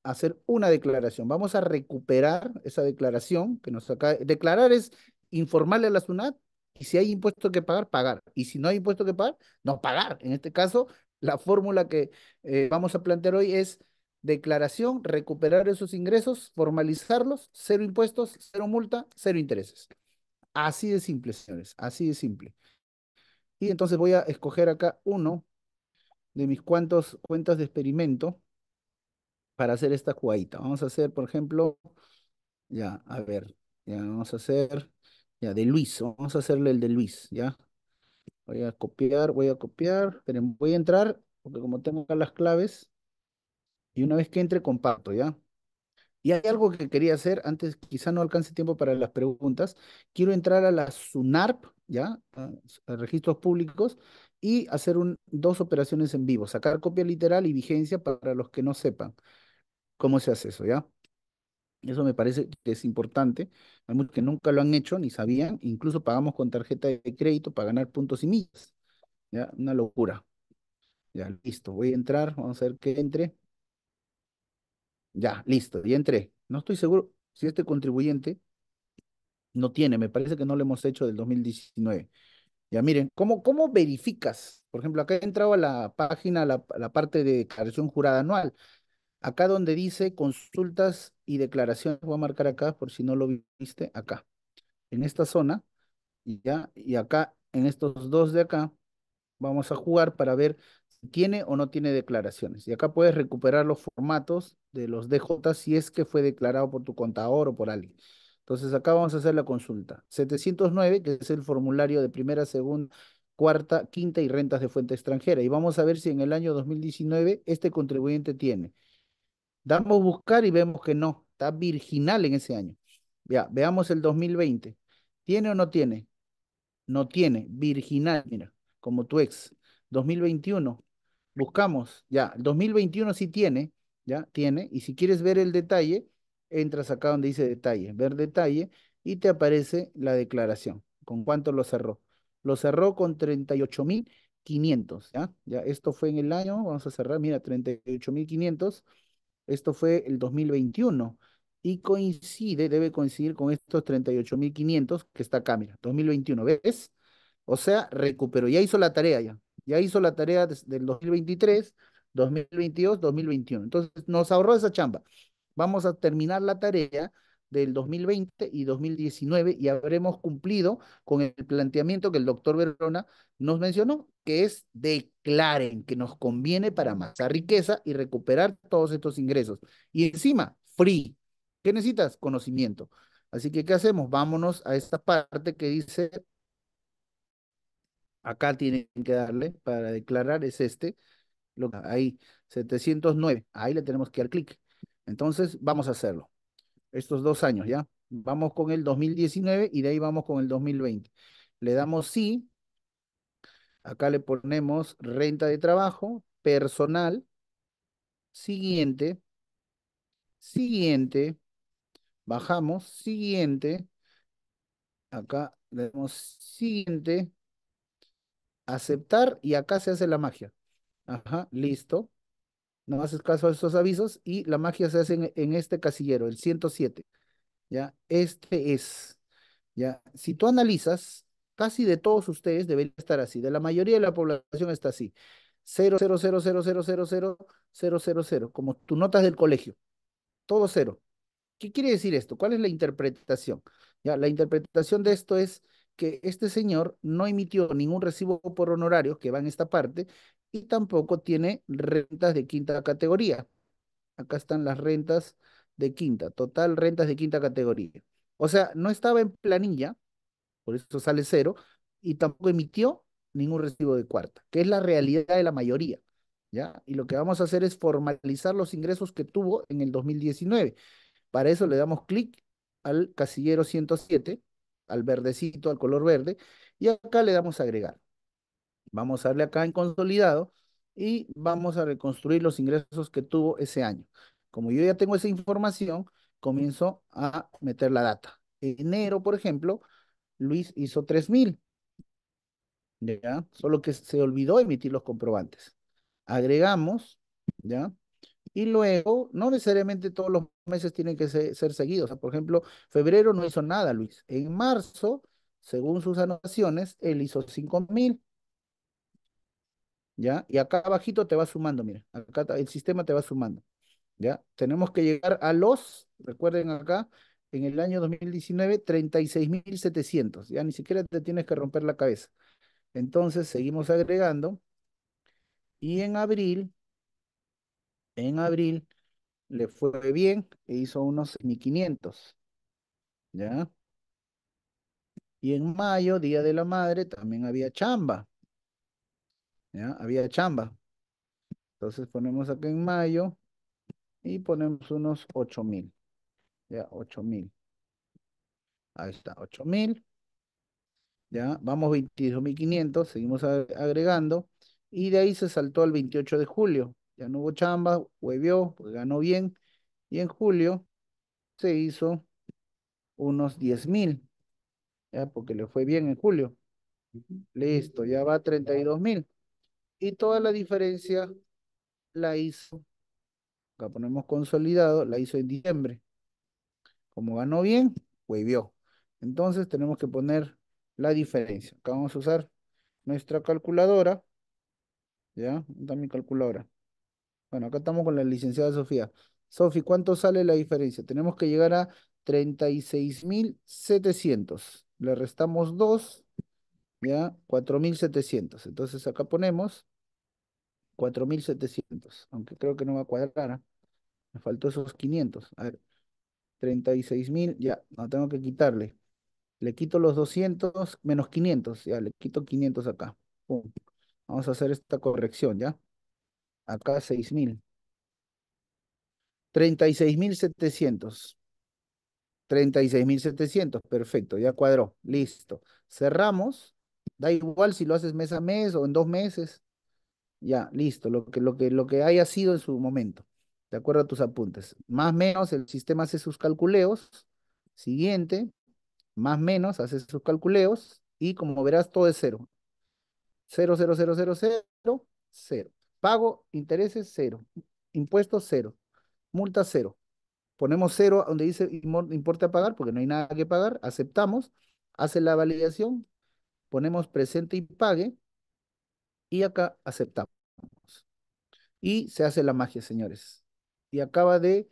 hacer una declaración. Vamos a recuperar esa declaración que nos acaba. Declarar es informarle a la SUNAT y si hay impuesto que pagar, pagar. Y si no hay impuesto que pagar, no pagar. En este caso, la fórmula que eh, vamos a plantear hoy es declaración, recuperar esos ingresos, formalizarlos, cero impuestos, cero multa, cero intereses. Así de simple, señores, así de simple. Y entonces voy a escoger acá uno de mis cuantos cuentas de experimento para hacer esta jugadita. Vamos a hacer, por ejemplo, ya, a ver, ya vamos a hacer, ya, de Luis, vamos a hacerle el de Luis, ya. Voy a copiar, voy a copiar, pero voy a entrar, porque como tengo acá las claves, y una vez que entre, comparto, ya. Y hay algo que quería hacer, antes quizá no alcance tiempo para las preguntas, quiero entrar a la SUNARP, ya, registros públicos, y hacer un, dos operaciones en vivo, sacar copia literal y vigencia para los que no sepan cómo se hace eso, ¿ya? Eso me parece que es importante. Hay muchos que nunca lo han hecho ni sabían. Incluso pagamos con tarjeta de crédito para ganar puntos y millas. ¿Ya? Una locura. Ya, listo. Voy a entrar. Vamos a ver que entre. Ya, listo. Ya entré. No estoy seguro si este contribuyente no tiene. Me parece que no lo hemos hecho del 2019. Ya miren, ¿cómo, cómo verificas? Por ejemplo, acá he entrado a la página, la, la parte de declaración jurada anual. Acá donde dice consultas y declaraciones, voy a marcar acá por si no lo viste, acá. En esta zona, y ya, y acá, en estos dos de acá, vamos a jugar para ver si tiene o no tiene declaraciones. Y acá puedes recuperar los formatos de los DJ si es que fue declarado por tu contador o por alguien. Entonces acá vamos a hacer la consulta. 709, que es el formulario de primera, segunda, cuarta, quinta y rentas de fuente extranjera. Y vamos a ver si en el año 2019 este contribuyente tiene Damos buscar y vemos que no, está virginal en ese año. Ya, veamos el 2020. ¿Tiene o no tiene? No tiene, virginal, mira, como tu ex. 2021, buscamos, ya, el 2021 sí tiene, ya, tiene, y si quieres ver el detalle, entras acá donde dice detalle, ver detalle, y te aparece la declaración, con cuánto lo cerró. Lo cerró con 38.500, ¿ya? Ya, esto fue en el año, vamos a cerrar, mira, 38.500 esto fue el 2021 y coincide, debe coincidir con estos 38.500 que está acá, mira, 2021, ¿ves? O sea, recuperó, ya hizo la tarea ya, ya hizo la tarea desde el 2023, 2022, 2021. Entonces, nos ahorró esa chamba. Vamos a terminar la tarea del 2020 y 2019 y habremos cumplido con el planteamiento que el doctor Verona nos mencionó, que es declaren que nos conviene para más riqueza y recuperar todos estos ingresos. Y encima, free. ¿Qué necesitas? Conocimiento. Así que, ¿qué hacemos? Vámonos a esta parte que dice, acá tienen que darle para declarar, es este, lo, ahí, 709. Ahí le tenemos que dar clic. Entonces, vamos a hacerlo estos dos años, ¿ya? Vamos con el 2019 y de ahí vamos con el 2020. Le damos sí. Acá le ponemos renta de trabajo, personal, siguiente, siguiente, bajamos, siguiente, acá le damos siguiente, aceptar y acá se hace la magia. Ajá, listo no haces caso a estos avisos y la magia se hace en, este casillero, el 107. ¿Ya? Este es. ¿Ya? Si tú analizas, casi de todos ustedes debería estar así. De la mayoría de la población está así. 0, como tú notas del colegio. Todo cero. ¿Qué quiere decir esto? ¿Cuál es la interpretación? ¿Ya? La interpretación de esto es que este señor no emitió ningún recibo por honorario, que va en esta parte y tampoco tiene rentas de quinta categoría. Acá están las rentas de quinta, total rentas de quinta categoría. O sea, no estaba en planilla, por eso sale cero, y tampoco emitió ningún recibo de cuarta, que es la realidad de la mayoría. ¿ya? Y lo que vamos a hacer es formalizar los ingresos que tuvo en el 2019. Para eso le damos clic al casillero 107, al verdecito, al color verde, y acá le damos agregar. Vamos a darle acá en consolidado y vamos a reconstruir los ingresos que tuvo ese año. Como yo ya tengo esa información, comienzo a meter la data. Enero, por ejemplo, Luis hizo 3000. ¿Ya? Solo que se olvidó emitir los comprobantes. Agregamos, ¿ya? Y luego, no necesariamente todos los meses tienen que ser, seguidos. por ejemplo, febrero no hizo nada, Luis. En marzo, según sus anotaciones, él hizo mil. ¿ya? Y acá abajito te va sumando, mira, acá el sistema te va sumando, ¿ya? Tenemos que llegar a los, recuerden acá, en el año 2019, 36.700, ya ni siquiera te tienes que romper la cabeza. Entonces, seguimos agregando, y en abril, en abril, le fue bien, e hizo unos 1.500, ¿ya? Y en mayo, Día de la Madre, también había chamba, ¿ya? Había chamba. Entonces ponemos acá en mayo y ponemos unos 8000. Ya, 8000. Ahí está, 8000. Ya, vamos 22.500, seguimos agregando. Y de ahí se saltó al 28 de julio. Ya no hubo chamba, huevió, pues ganó bien. Y en julio se hizo unos 10.000. Ya, porque le fue bien en julio. Listo, ya va a 32.000. Y toda la diferencia la hizo, acá ponemos consolidado, la hizo en diciembre. Como ganó bien, huevió. Entonces tenemos que poner la diferencia. Acá vamos a usar nuestra calculadora. ¿Ya? Está mi calculadora. Bueno, acá estamos con la licenciada Sofía. Sofi, ¿cuánto sale la diferencia? Tenemos que llegar a 36,700. Le restamos 2, ¿ya? 4,700. Entonces acá ponemos 4.700, aunque creo que no va a cuadrar. ¿eh? Me faltó esos 500. A ver, 36.000, ya, no tengo que quitarle. Le quito los 200 menos 500, ya, le quito 500 acá. Vamos a hacer esta corrección, ¿ya? Acá 6.000. 36.700. 36.700, perfecto, ya cuadró, listo. Cerramos, da igual si lo haces mes a mes o en dos meses, ya, listo, lo que, lo que, lo que haya sido en su momento, de acuerdo a tus apuntes. Más menos, el sistema hace sus calculeos. Siguiente, más menos, hace sus calculeos. Y como verás, todo es cero. Cero, cero, cero, cero, cero, Pago, intereses, cero. Impuestos, cero. Multa, cero. Ponemos cero donde dice importe a pagar, porque no hay nada que pagar. Aceptamos. Hace la validación. Ponemos presente y pague y acá aceptamos. Y se hace la magia, señores. Y acaba de,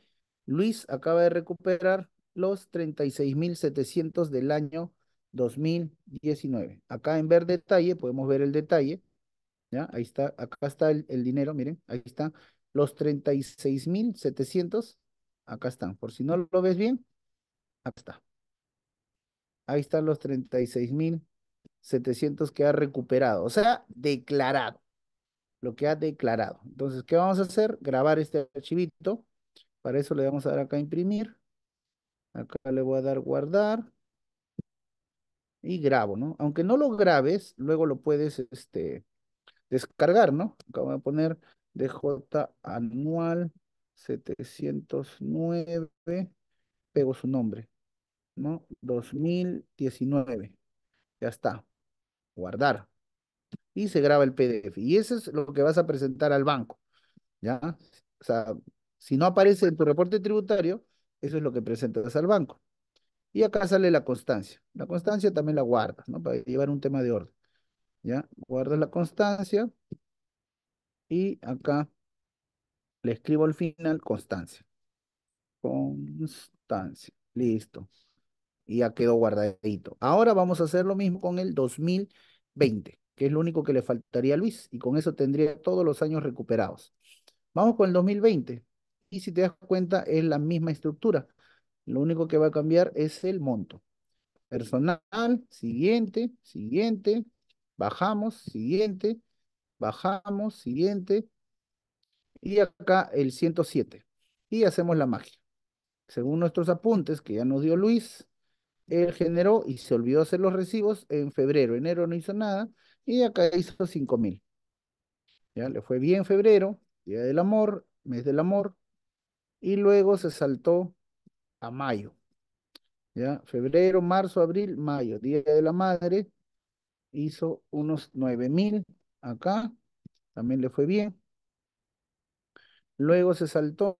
Luis acaba de recuperar los 36.700 del año 2019. Acá en ver detalle, podemos ver el detalle. ¿ya? Ahí está, acá está el, dinero, miren, ahí están Los 36.700, acá están. Por si no lo ves bien, acá está. Ahí están los 36.700. 700 que ha recuperado, o sea, declarado, lo que ha declarado. Entonces, ¿qué vamos a hacer? Grabar este archivito. Para eso le vamos a dar acá imprimir. Acá le voy a dar guardar. Y grabo, ¿no? Aunque no lo grabes, luego lo puedes este, descargar, ¿no? Acá voy a poner DJ anual 709. Pego su nombre, ¿no? 2019. Ya está guardar. Y se graba el PDF. Y eso es lo que vas a presentar al banco. ¿Ya? O sea, si no aparece en tu reporte tributario, eso es lo que presentas al banco. Y acá sale la constancia. La constancia también la guardas, ¿no? Para llevar un tema de orden. ¿Ya? Guardas la constancia. Y acá le escribo al final constancia. Constancia. Listo y ya quedó guardadito. Ahora vamos a hacer lo mismo con el 2020, que es lo único que le faltaría a Luis, y con eso tendría todos los años recuperados. Vamos con el 2020, y si te das cuenta es la misma estructura. Lo único que va a cambiar es el monto. Personal, siguiente, siguiente, bajamos, siguiente, bajamos, siguiente, y acá el 107. Y hacemos la magia. Según nuestros apuntes que ya nos dio Luis, él generó y se olvidó hacer los recibos en febrero, enero no hizo nada y acá hizo cinco mil. Ya le fue bien febrero, día del amor, mes del amor y luego se saltó a mayo. Ya febrero, marzo, abril, mayo, día de la madre hizo unos nueve mil acá, también le fue bien. Luego se saltó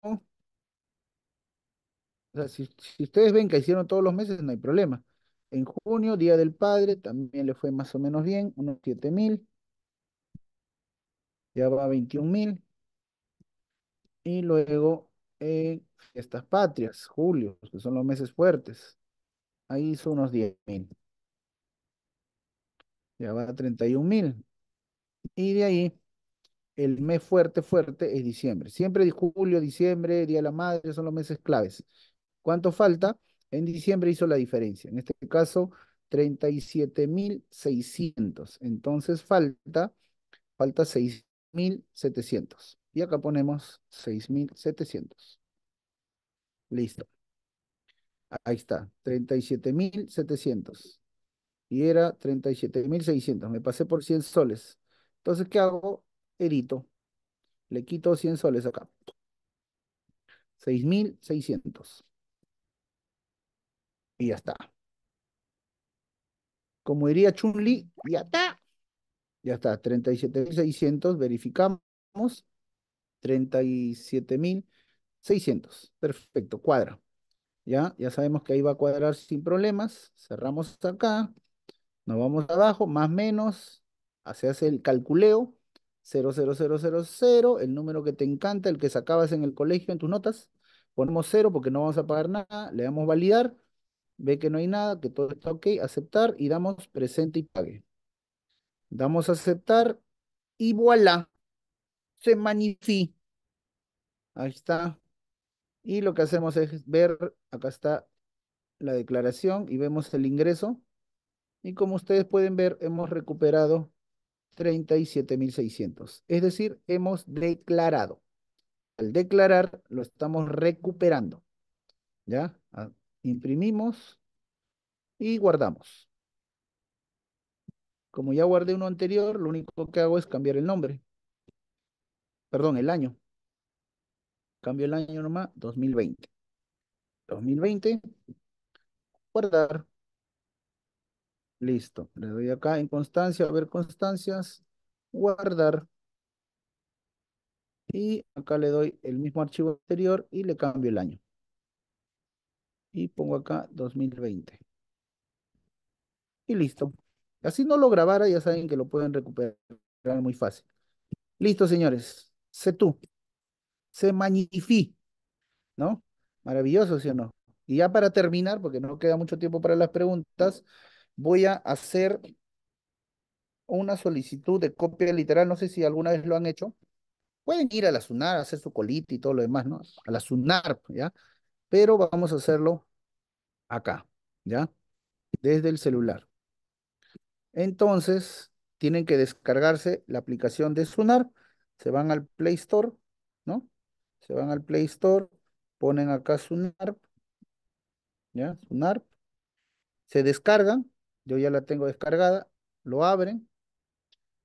si, ustedes ven que hicieron todos los meses, no hay problema. En junio, Día del Padre, también le fue más o menos bien, unos 7 mil. Ya va a 21 mil. Y luego, en eh, estas patrias, julio, que son los meses fuertes. Ahí hizo unos 10 mil. Ya va a 31 mil. Y de ahí, el mes fuerte, fuerte es diciembre. Siempre julio, diciembre, Día de la Madre son los meses claves. ¿Cuánto falta? En diciembre hizo la diferencia. En este caso, 37.600. Entonces falta, falta 6.700. Y acá ponemos 6.700. Listo. Ahí está, 37.700. Y era 37.600. Me pasé por 100 soles. Entonces, ¿qué hago? Erito. Le quito 100 soles acá. 6.600. Y ya está. Como diría Chun-Li, ya está. Ya está, 37.600, verificamos. 37.600. Perfecto, cuadra. Ya, ya sabemos que ahí va a cuadrar sin problemas. Cerramos acá. Nos vamos abajo, más menos. Se hace el calculeo. 00000, el número que te encanta, el que sacabas en el colegio en tus notas. Ponemos 0 porque no vamos a pagar nada. Le damos validar ve que no hay nada, que todo está ok, aceptar y damos presente y pague. Damos aceptar y voilà, se manifí Ahí está. Y lo que hacemos es ver, acá está la declaración y vemos el ingreso. Y como ustedes pueden ver, hemos recuperado 37.600. Es decir, hemos declarado. Al declarar, lo estamos recuperando. ¿Ya? Ah, imprimimos y guardamos. Como ya guardé uno anterior, lo único que hago es cambiar el nombre. Perdón, el año. Cambio el año nomás, 2020. 2020. Guardar. Listo. Le doy acá en constancia, a ver constancias. Guardar. Y acá le doy el mismo archivo anterior y le cambio el año y pongo acá 2020. Y listo. Así no lo grabara, ya saben que lo pueden recuperar muy fácil. Listo, señores. Sé tú. Se magnifique. ¿No? Maravilloso, ¿sí o no? Y ya para terminar, porque no queda mucho tiempo para las preguntas, voy a hacer una solicitud de copia literal. No sé si alguna vez lo han hecho. Pueden ir a la SUNAR, hacer su colita y todo lo demás, ¿no? A la SUNAR, ¿ya? Pero vamos a hacerlo acá, ¿ya? Desde el celular. Entonces, tienen que descargarse la aplicación de Sunarp se van al Play Store, ¿no? Se van al Play Store, ponen acá Sunarp ¿ya? Sunarp se descargan, yo ya la tengo descargada, lo abren,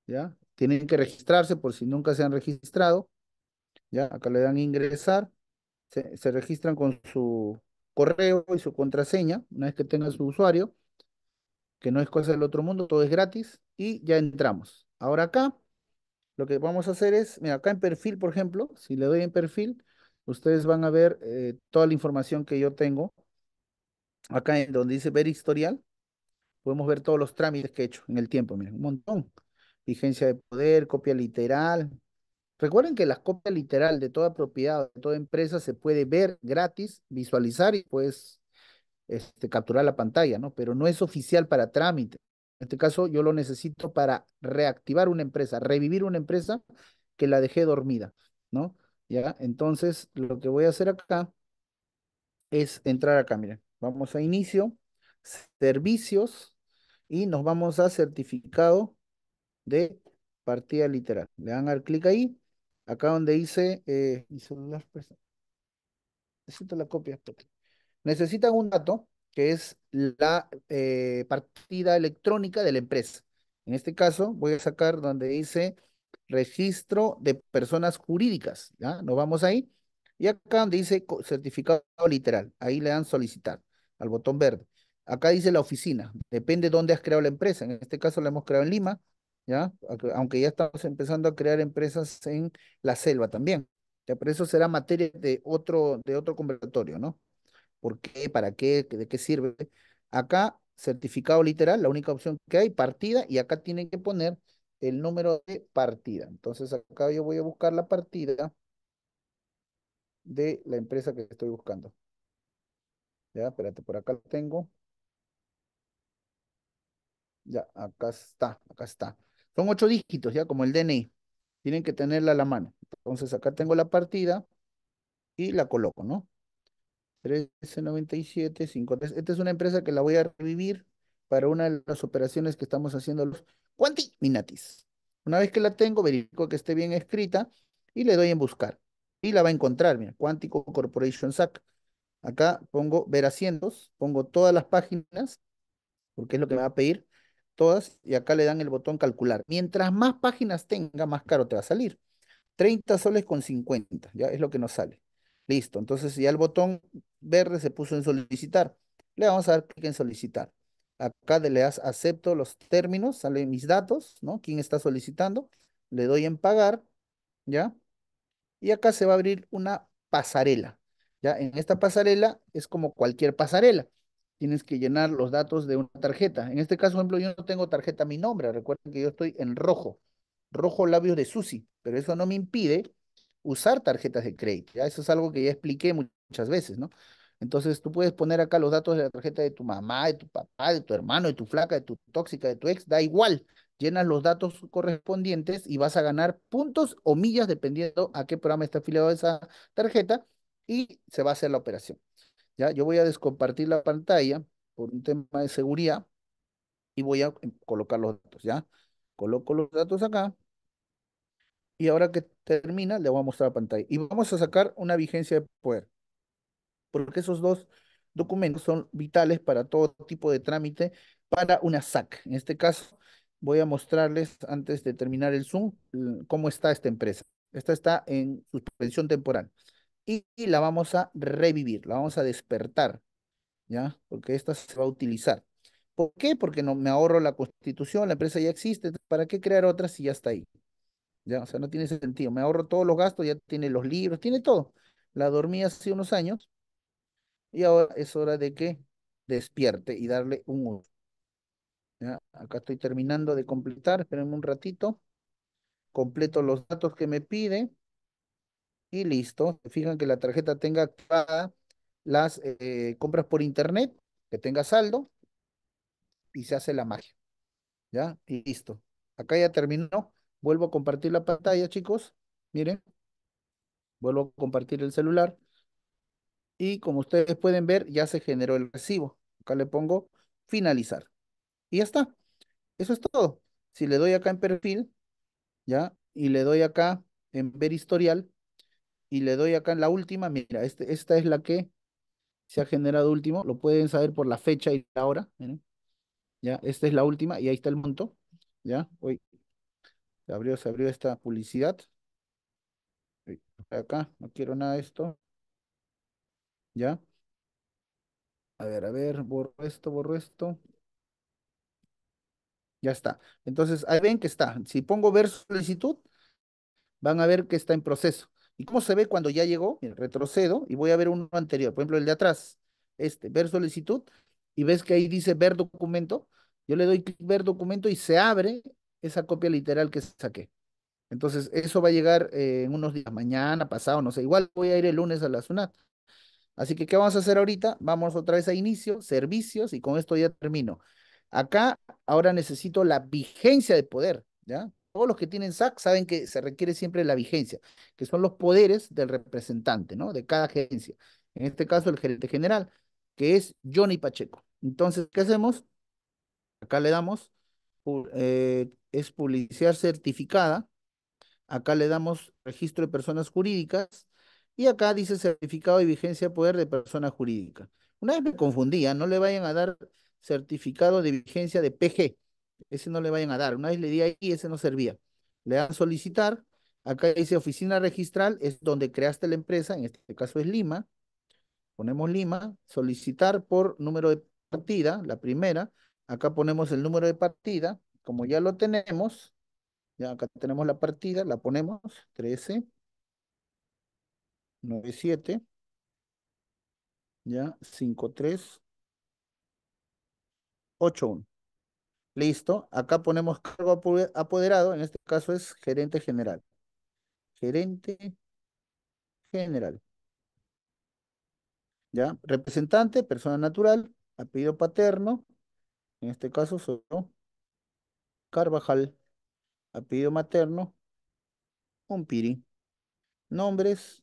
¿ya? Tienen que registrarse por si nunca se han registrado, ¿ya? Acá le dan ingresar, se, se registran con su correo y su contraseña, una vez que tenga su usuario, que no es cosa del otro mundo, todo es gratis, y ya entramos. Ahora acá, lo que vamos a hacer es, mira, acá en perfil, por ejemplo, si le doy en perfil, ustedes van a ver eh, toda la información que yo tengo. Acá en donde dice ver historial, podemos ver todos los trámites que he hecho en el tiempo, miren, un montón. Vigencia de poder, copia literal, Recuerden que la copia literal de toda propiedad, de toda empresa, se puede ver gratis, visualizar y puedes este, capturar la pantalla, ¿no? Pero no es oficial para trámite. En este caso, yo lo necesito para reactivar una empresa, revivir una empresa que la dejé dormida, ¿no? Ya, entonces lo que voy a hacer acá es entrar acá, miren, vamos a inicio, servicios y nos vamos a certificado de partida literal. Le dan al clic ahí Acá donde dice, eh, mi celular, necesito la copia. Necesitan un dato que es la eh, partida electrónica de la empresa. En este caso, voy a sacar donde dice registro de personas jurídicas. Nos vamos ahí. Y acá donde dice certificado literal, ahí le dan solicitar al botón verde. Acá dice la oficina, depende de dónde has creado la empresa. En este caso la hemos creado en Lima, ¿ya? Aunque ya estamos empezando a crear empresas en la selva también. pero eso será materia de otro, de otro conversatorio, ¿no? ¿Por qué? ¿Para qué? ¿De qué sirve? Acá, certificado literal, la única opción que hay, partida, y acá tienen que poner el número de partida. Entonces acá yo voy a buscar la partida de la empresa que estoy buscando. Ya, espérate, por acá lo tengo. Ya, acá está, acá está. Son ocho dígitos, ya como el DNI. Tienen que tenerla a la mano. Entonces acá tengo la partida y la coloco, ¿no? 1397, Esta es una empresa que la voy a revivir para una de las operaciones que estamos haciendo los Quanti Minatis. Una vez que la tengo, verifico que esté bien escrita y le doy en buscar. Y la va a encontrar, mira, Quantico Corporation SAC. Acá pongo ver asientos, pongo todas las páginas, porque es lo que me va a pedir todas y acá le dan el botón calcular. Mientras más páginas tenga, más caro te va a salir. 30 soles con 50, ya es lo que nos sale. Listo, entonces ya el botón verde se puso en solicitar. Le vamos a dar clic en solicitar. Acá le das acepto los términos, salen mis datos, ¿no? ¿Quién está solicitando? Le doy en pagar, ¿ya? Y acá se va a abrir una pasarela, ¿ya? En esta pasarela es como cualquier pasarela tienes que llenar los datos de una tarjeta. En este caso, por ejemplo, yo no tengo tarjeta a mi nombre. Recuerden que yo estoy en rojo, rojo labios de Susi, pero eso no me impide usar tarjetas de crédito. Eso es algo que ya expliqué muchas veces, ¿no? Entonces tú puedes poner acá los datos de la tarjeta de tu mamá, de tu papá, de tu hermano, de tu flaca, de tu tóxica, de tu ex, da igual. Llenas los datos correspondientes y vas a ganar puntos o millas dependiendo a qué programa está afiliado esa tarjeta y se va a hacer la operación. ¿ya? Yo voy a descompartir la pantalla por un tema de seguridad y voy a colocar los datos, ¿ya? Coloco los datos acá y ahora que termina le voy a mostrar la pantalla. Y vamos a sacar una vigencia de poder, porque esos dos documentos son vitales para todo tipo de trámite para una SAC. En este caso, voy a mostrarles antes de terminar el Zoom cómo está esta empresa. Esta está en suspensión temporal y, la vamos a revivir, la vamos a despertar, ¿ya? Porque esta se va a utilizar. ¿Por qué? Porque no me ahorro la constitución, la empresa ya existe, ¿para qué crear otra si ya está ahí? Ya, o sea, no tiene sentido. Me ahorro todos los gastos, ya tiene los libros, tiene todo. La dormí hace unos años y ahora es hora de que despierte y darle un uso. ¿Ya? Acá estoy terminando de completar, espérenme un ratito. Completo los datos que me pide y listo. fijan que la tarjeta tenga activada las eh, compras por internet, que tenga saldo y se hace la magia. ¿Ya? Y listo. Acá ya terminó. Vuelvo a compartir la pantalla, chicos. Miren. Vuelvo a compartir el celular. Y como ustedes pueden ver, ya se generó el recibo. Acá le pongo finalizar. Y ya está. Eso es todo. Si le doy acá en perfil, ¿ya? Y le doy acá en ver historial, y le doy acá en la última, mira, este, esta es la que se ha generado último, lo pueden saber por la fecha y la hora, ya, esta es la última y ahí está el monto, ya, hoy se abrió, se abrió esta publicidad, acá, no quiero nada de esto, ya, a ver, a ver, borro esto, borro esto, ya está. Entonces, ahí ven que está. Si pongo ver solicitud, van a ver que está en proceso. ¿Y cómo se ve cuando ya llegó? retrocedo y voy a ver uno anterior, por ejemplo, el de atrás, este, ver solicitud, y ves que ahí dice ver documento. Yo le doy clic ver documento y se abre esa copia literal que saqué. Entonces, eso va a llegar eh, en unos días, mañana, pasado, no sé. Igual voy a ir el lunes a la SUNAT. Así que, ¿qué vamos a hacer ahorita? Vamos otra vez a inicio, servicios, y con esto ya termino. Acá, ahora necesito la vigencia de poder, ¿ya? todos los que tienen SAC saben que se requiere siempre la vigencia, que son los poderes del representante, ¿no? De cada agencia. En este caso, el gerente general, que es Johnny Pacheco. Entonces, ¿qué hacemos? Acá le damos, eh, es publicidad certificada. Acá le damos registro de personas jurídicas. Y acá dice certificado de vigencia de poder de persona jurídica. Una vez me confundía, no le vayan a dar certificado de vigencia de PG, ese no le vayan a dar. Una vez le di ahí, ese no servía. Le dan solicitar, acá dice oficina registral, es donde creaste la empresa, en este caso es Lima. Ponemos Lima, solicitar por número de partida, la primera. Acá ponemos el número de partida, como ya lo tenemos, ya acá tenemos la partida, la ponemos, 13, 97, ya, 53, 81. Listo. Acá ponemos cargo apoderado. En este caso es gerente general. Gerente general. ¿Ya? Representante, persona natural, apellido paterno. En este caso solo. Carvajal. Apellido materno, Umpiri. Nombres,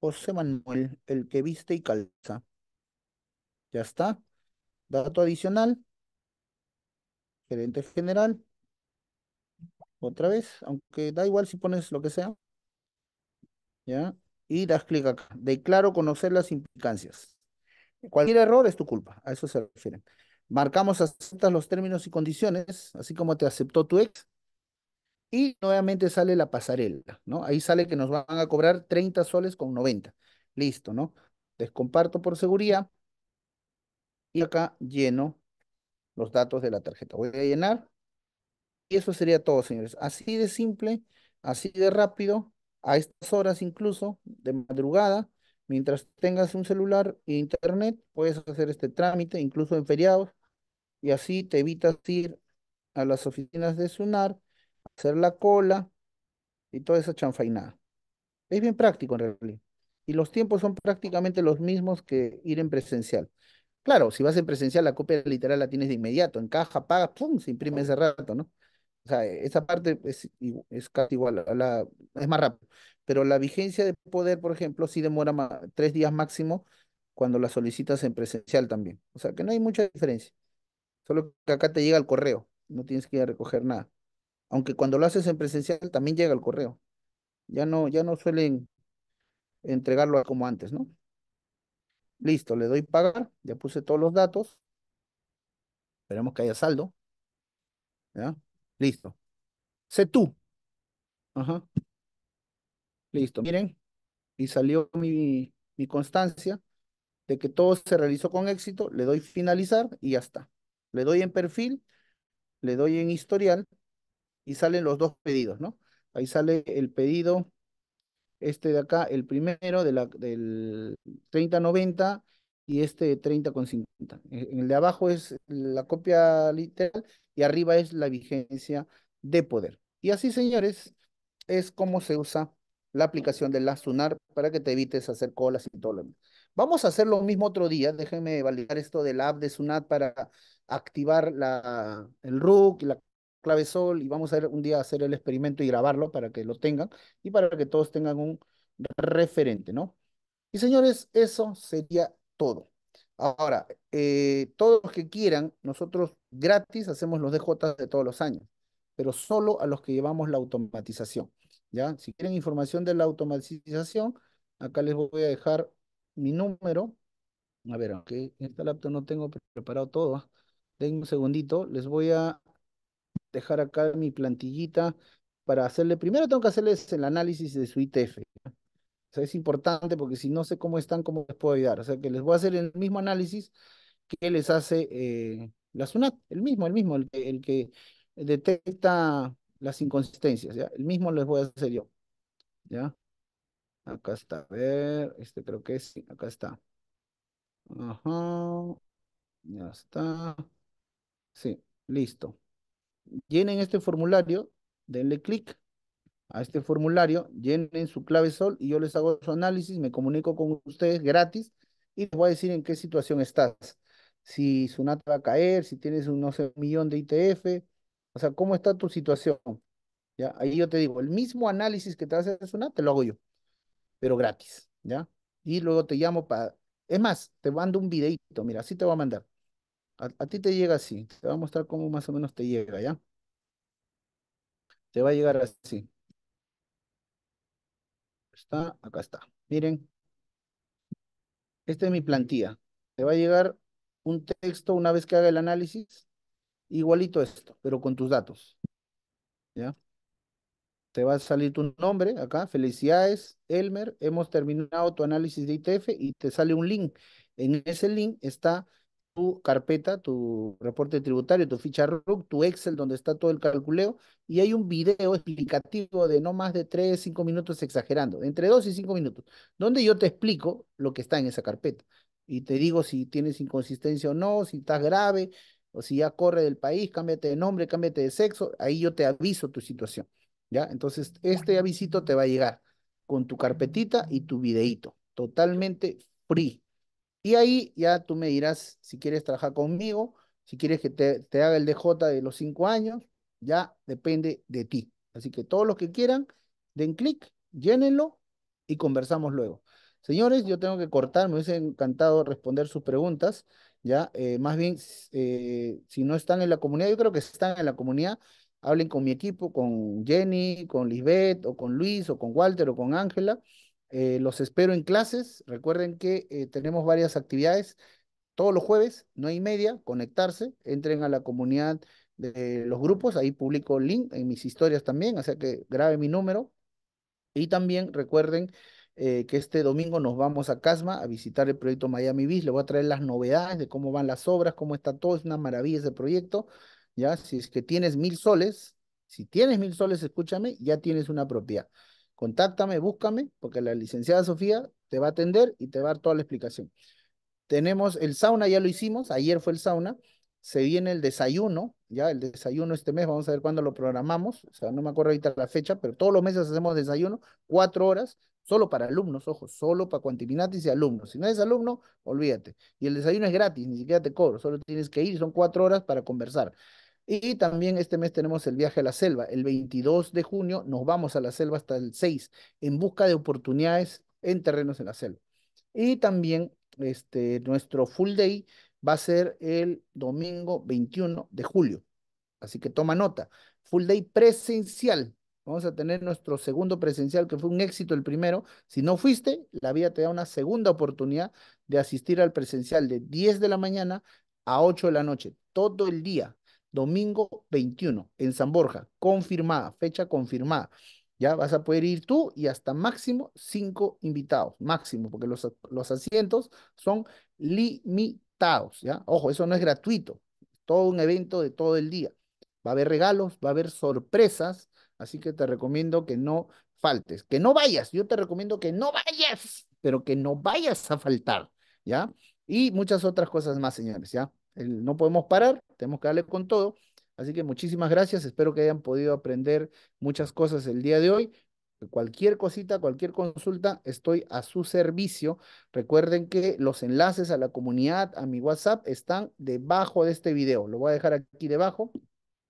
José Manuel, el que viste y calza. Ya está. Dato adicional, gerente general, otra vez, aunque da igual si pones lo que sea, ¿ya? Y das clic acá, declaro conocer las implicancias. Cualquier error es tu culpa, a eso se refieren. Marcamos, aceptas los términos y condiciones, así como te aceptó tu ex, y nuevamente sale la pasarela, ¿no? Ahí sale que nos van a cobrar 30 soles con 90. Listo, ¿no? Descomparto por seguridad. Y acá lleno los datos de la tarjeta. Voy a llenar. Y eso sería todo, señores. Así de simple, así de rápido, a estas horas incluso, de madrugada, mientras tengas un celular e internet, puedes hacer este trámite, incluso en feriados, y así te evitas ir a las oficinas de SUNAR, hacer la cola y toda esa chanfainada. Es bien práctico en realidad. Y los tiempos son prácticamente los mismos que ir en presencial. Claro, si vas en presencial, la copia literal la tienes de inmediato, encaja, caja, pagas, ¡pum! se imprime ese rato, ¿no? O sea, e, esa parte es, casi igual, la, es más rápido. Pero la vigencia de poder, por ejemplo, sí demora tres días máximo cuando la solicitas en presencial también. O sea, que no hay mucha diferencia. Solo que acá te llega el correo, no tienes que ir a recoger nada. Aunque cuando lo haces en presencial también llega el correo. Ya no, ya no suelen entregarlo como antes, ¿no? Listo, le doy pagar, ya puse todos los datos. Esperemos que haya saldo. ¿Ya? Listo. Sé tú. Ajá. Listo, miren. Y salió mi, mi constancia de que todo se realizó con éxito. Le doy finalizar y ya está. Le doy en perfil, le doy en historial y salen los dos pedidos, ¿no? Ahí sale el pedido este de acá, el primero de la, del 3090 y este con 3050. E, en el de abajo es la copia literal y arriba es la vigencia de poder. Y así, señores, es cómo se usa la aplicación de la Sunar para que te evites hacer colas y todo lo demás. Vamos a hacer lo mismo otro día. Déjenme validar esto del app de Sunat para activar la, el RUC y la clave sol y vamos a ir un día a hacer el experimento y grabarlo para que lo tengan y para que todos tengan un referente, ¿no? Y señores, eso sería todo. Ahora, eh, todos los que quieran, nosotros gratis hacemos los DJs de todos los años, pero solo a los que llevamos la automatización. ¿ya? Si quieren información de la automatización, acá les voy a dejar mi número. A ver, aunque en esta laptop no tengo preparado todo, tengo ¿ah? un segundito, les voy a dejar acá mi plantillita para hacerle, primero tengo que hacerles el análisis de su ITF. O sea, es importante porque si no sé cómo están, cómo les puedo ayudar. O sea, que les voy a hacer el mismo análisis que les hace eh, la SUNAT, el mismo, el mismo, el que, detecta las inconsistencias, ¿ya? El mismo les voy a hacer yo, ¿ya? Acá está, a ver, este creo que es, acá está. Ajá, ya está. Sí, listo llenen este formulario, denle clic a este formulario, llenen su clave sol y yo les hago su análisis, me comunico con ustedes gratis y les voy a decir en qué situación estás. Si su va a caer, si tienes un no sé, un millón de ITF, o sea, cómo está tu situación. ¿Ya? Ahí yo te digo, el mismo análisis que te hace Sunat, te lo hago yo, pero gratis, ¿ya? Y luego te llamo para... Es más, te mando un videito, mira, así te voy a mandar. A, ti te llega así. Te voy a mostrar cómo más o menos te llega, ¿ya? Te va a llegar así. Está, acá está. Miren. Esta es mi plantilla. Te va a llegar un texto una vez que haga el análisis. Igualito esto, pero con tus datos. ¿Ya? Te va a salir tu nombre acá. Felicidades, Elmer. Hemos terminado tu análisis de ITF y te sale un link. En ese link está tu carpeta, tu reporte tributario, tu ficha RUC, tu Excel donde está todo el calculeo y hay un video explicativo de no más de 3, 5 minutos exagerando, entre 2 y 5 minutos, donde yo te explico lo que está en esa carpeta y te digo si tienes inconsistencia o no, si estás grave o si ya corre del país, cámbiate de nombre, cámbiate de sexo, ahí yo te aviso tu situación, ¿ya? Entonces, este avisito te va a llegar con tu carpetita y tu videíto, totalmente free y ahí ya tú me dirás si quieres trabajar conmigo, si quieres que te, haga el DJ de los cinco años, ya depende de ti. Así que todos los que quieran, den clic, llénenlo y conversamos luego. Señores, yo tengo que cortar, me hubiese encantado responder sus preguntas, ¿ya? Eh, más bien, eh, si no están en la comunidad, yo creo que están en la comunidad, hablen con mi equipo, con Jenny, con Lisbeth, o con Luis, o con Walter, o con Ángela, eh, los espero en clases. Recuerden que eh, tenemos varias actividades todos los jueves, no hay media, conectarse. Entren a la comunidad de los grupos. Ahí publico link en mis historias también, así que grabe mi número. Y también recuerden eh, que este domingo nos vamos a Casma a visitar el proyecto Miami Beach. Les voy a traer las novedades de cómo van las obras, cómo está todo. Es una maravilla ese proyecto. Ya, si es que tienes mil soles, si tienes mil soles, escúchame, ya tienes una propiedad contáctame, búscame, porque la licenciada Sofía te va a atender y te va a dar toda la explicación. Tenemos el sauna, ya lo hicimos, ayer fue el sauna, se viene el desayuno, ya el desayuno este mes, vamos a ver cuándo lo programamos, o sea, no me acuerdo ahorita la fecha, pero todos los meses hacemos desayuno, cuatro horas, solo para alumnos, ojo, solo para cuantiminatis y alumnos. Si no eres alumno, olvídate. Y el desayuno es gratis, ni siquiera te cobro, solo tienes que ir, son cuatro horas para conversar. Y también este mes tenemos el viaje a la selva. El 22 de junio nos vamos a la selva hasta el 6 en busca de oportunidades en terrenos en la selva. Y también este, nuestro full day va a ser el domingo 21 de julio. Así que toma nota. Full day presencial. Vamos a tener nuestro segundo presencial, que fue un éxito el primero. Si no fuiste, la vida te da una segunda oportunidad de asistir al presencial de 10 de la mañana a 8 de la noche, todo el día domingo 21 en San Borja, confirmada, fecha confirmada. Ya vas a poder ir tú y hasta máximo cinco invitados, máximo, porque los, los asientos son limitados, ¿ya? Ojo, eso no es gratuito, todo un evento de todo el día. Va a haber regalos, va a haber sorpresas, así que te recomiendo que no faltes, que no vayas, yo te recomiendo que no vayas, pero que no vayas a faltar, ¿ya? Y muchas otras cosas más, señores, ¿ya? no podemos parar, tenemos que darle con todo. Así que muchísimas gracias, espero que hayan podido aprender muchas cosas el día de hoy. Cualquier cosita, cualquier consulta, estoy a su servicio. Recuerden que los enlaces a la comunidad, a mi WhatsApp, están debajo de este video. Lo voy a dejar aquí debajo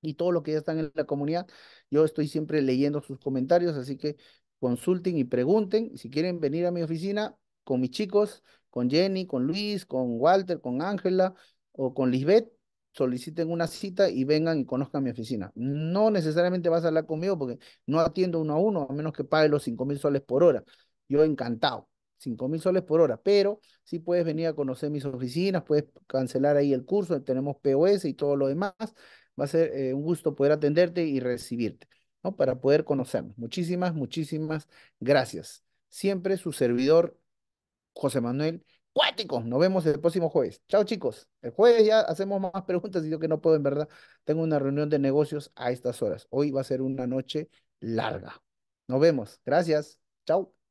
y todo lo que ya están en la comunidad. Yo estoy siempre leyendo sus comentarios, así que consulten y pregunten. Si quieren venir a mi oficina con mis chicos, con Jenny, con Luis, con Walter, con Ángela, o con Lisbeth, soliciten una cita y vengan y conozcan mi oficina. No necesariamente vas a hablar conmigo porque no atiendo uno a uno, a menos que pague los 5 mil soles por hora. Yo encantado, cinco mil soles por hora, pero si puedes venir a conocer mis oficinas, puedes cancelar ahí el curso, tenemos POS y todo lo demás. Va a ser eh, un gusto poder atenderte y recibirte, ¿no? Para poder conocernos. Muchísimas, muchísimas gracias. Siempre su servidor, José Manuel cuáticos. Nos vemos el próximo jueves. Chao, chicos. El jueves ya hacemos más preguntas y yo que no puedo, en verdad. Tengo una reunión de negocios a estas horas. Hoy va a ser una noche larga. Nos vemos. Gracias. Chao.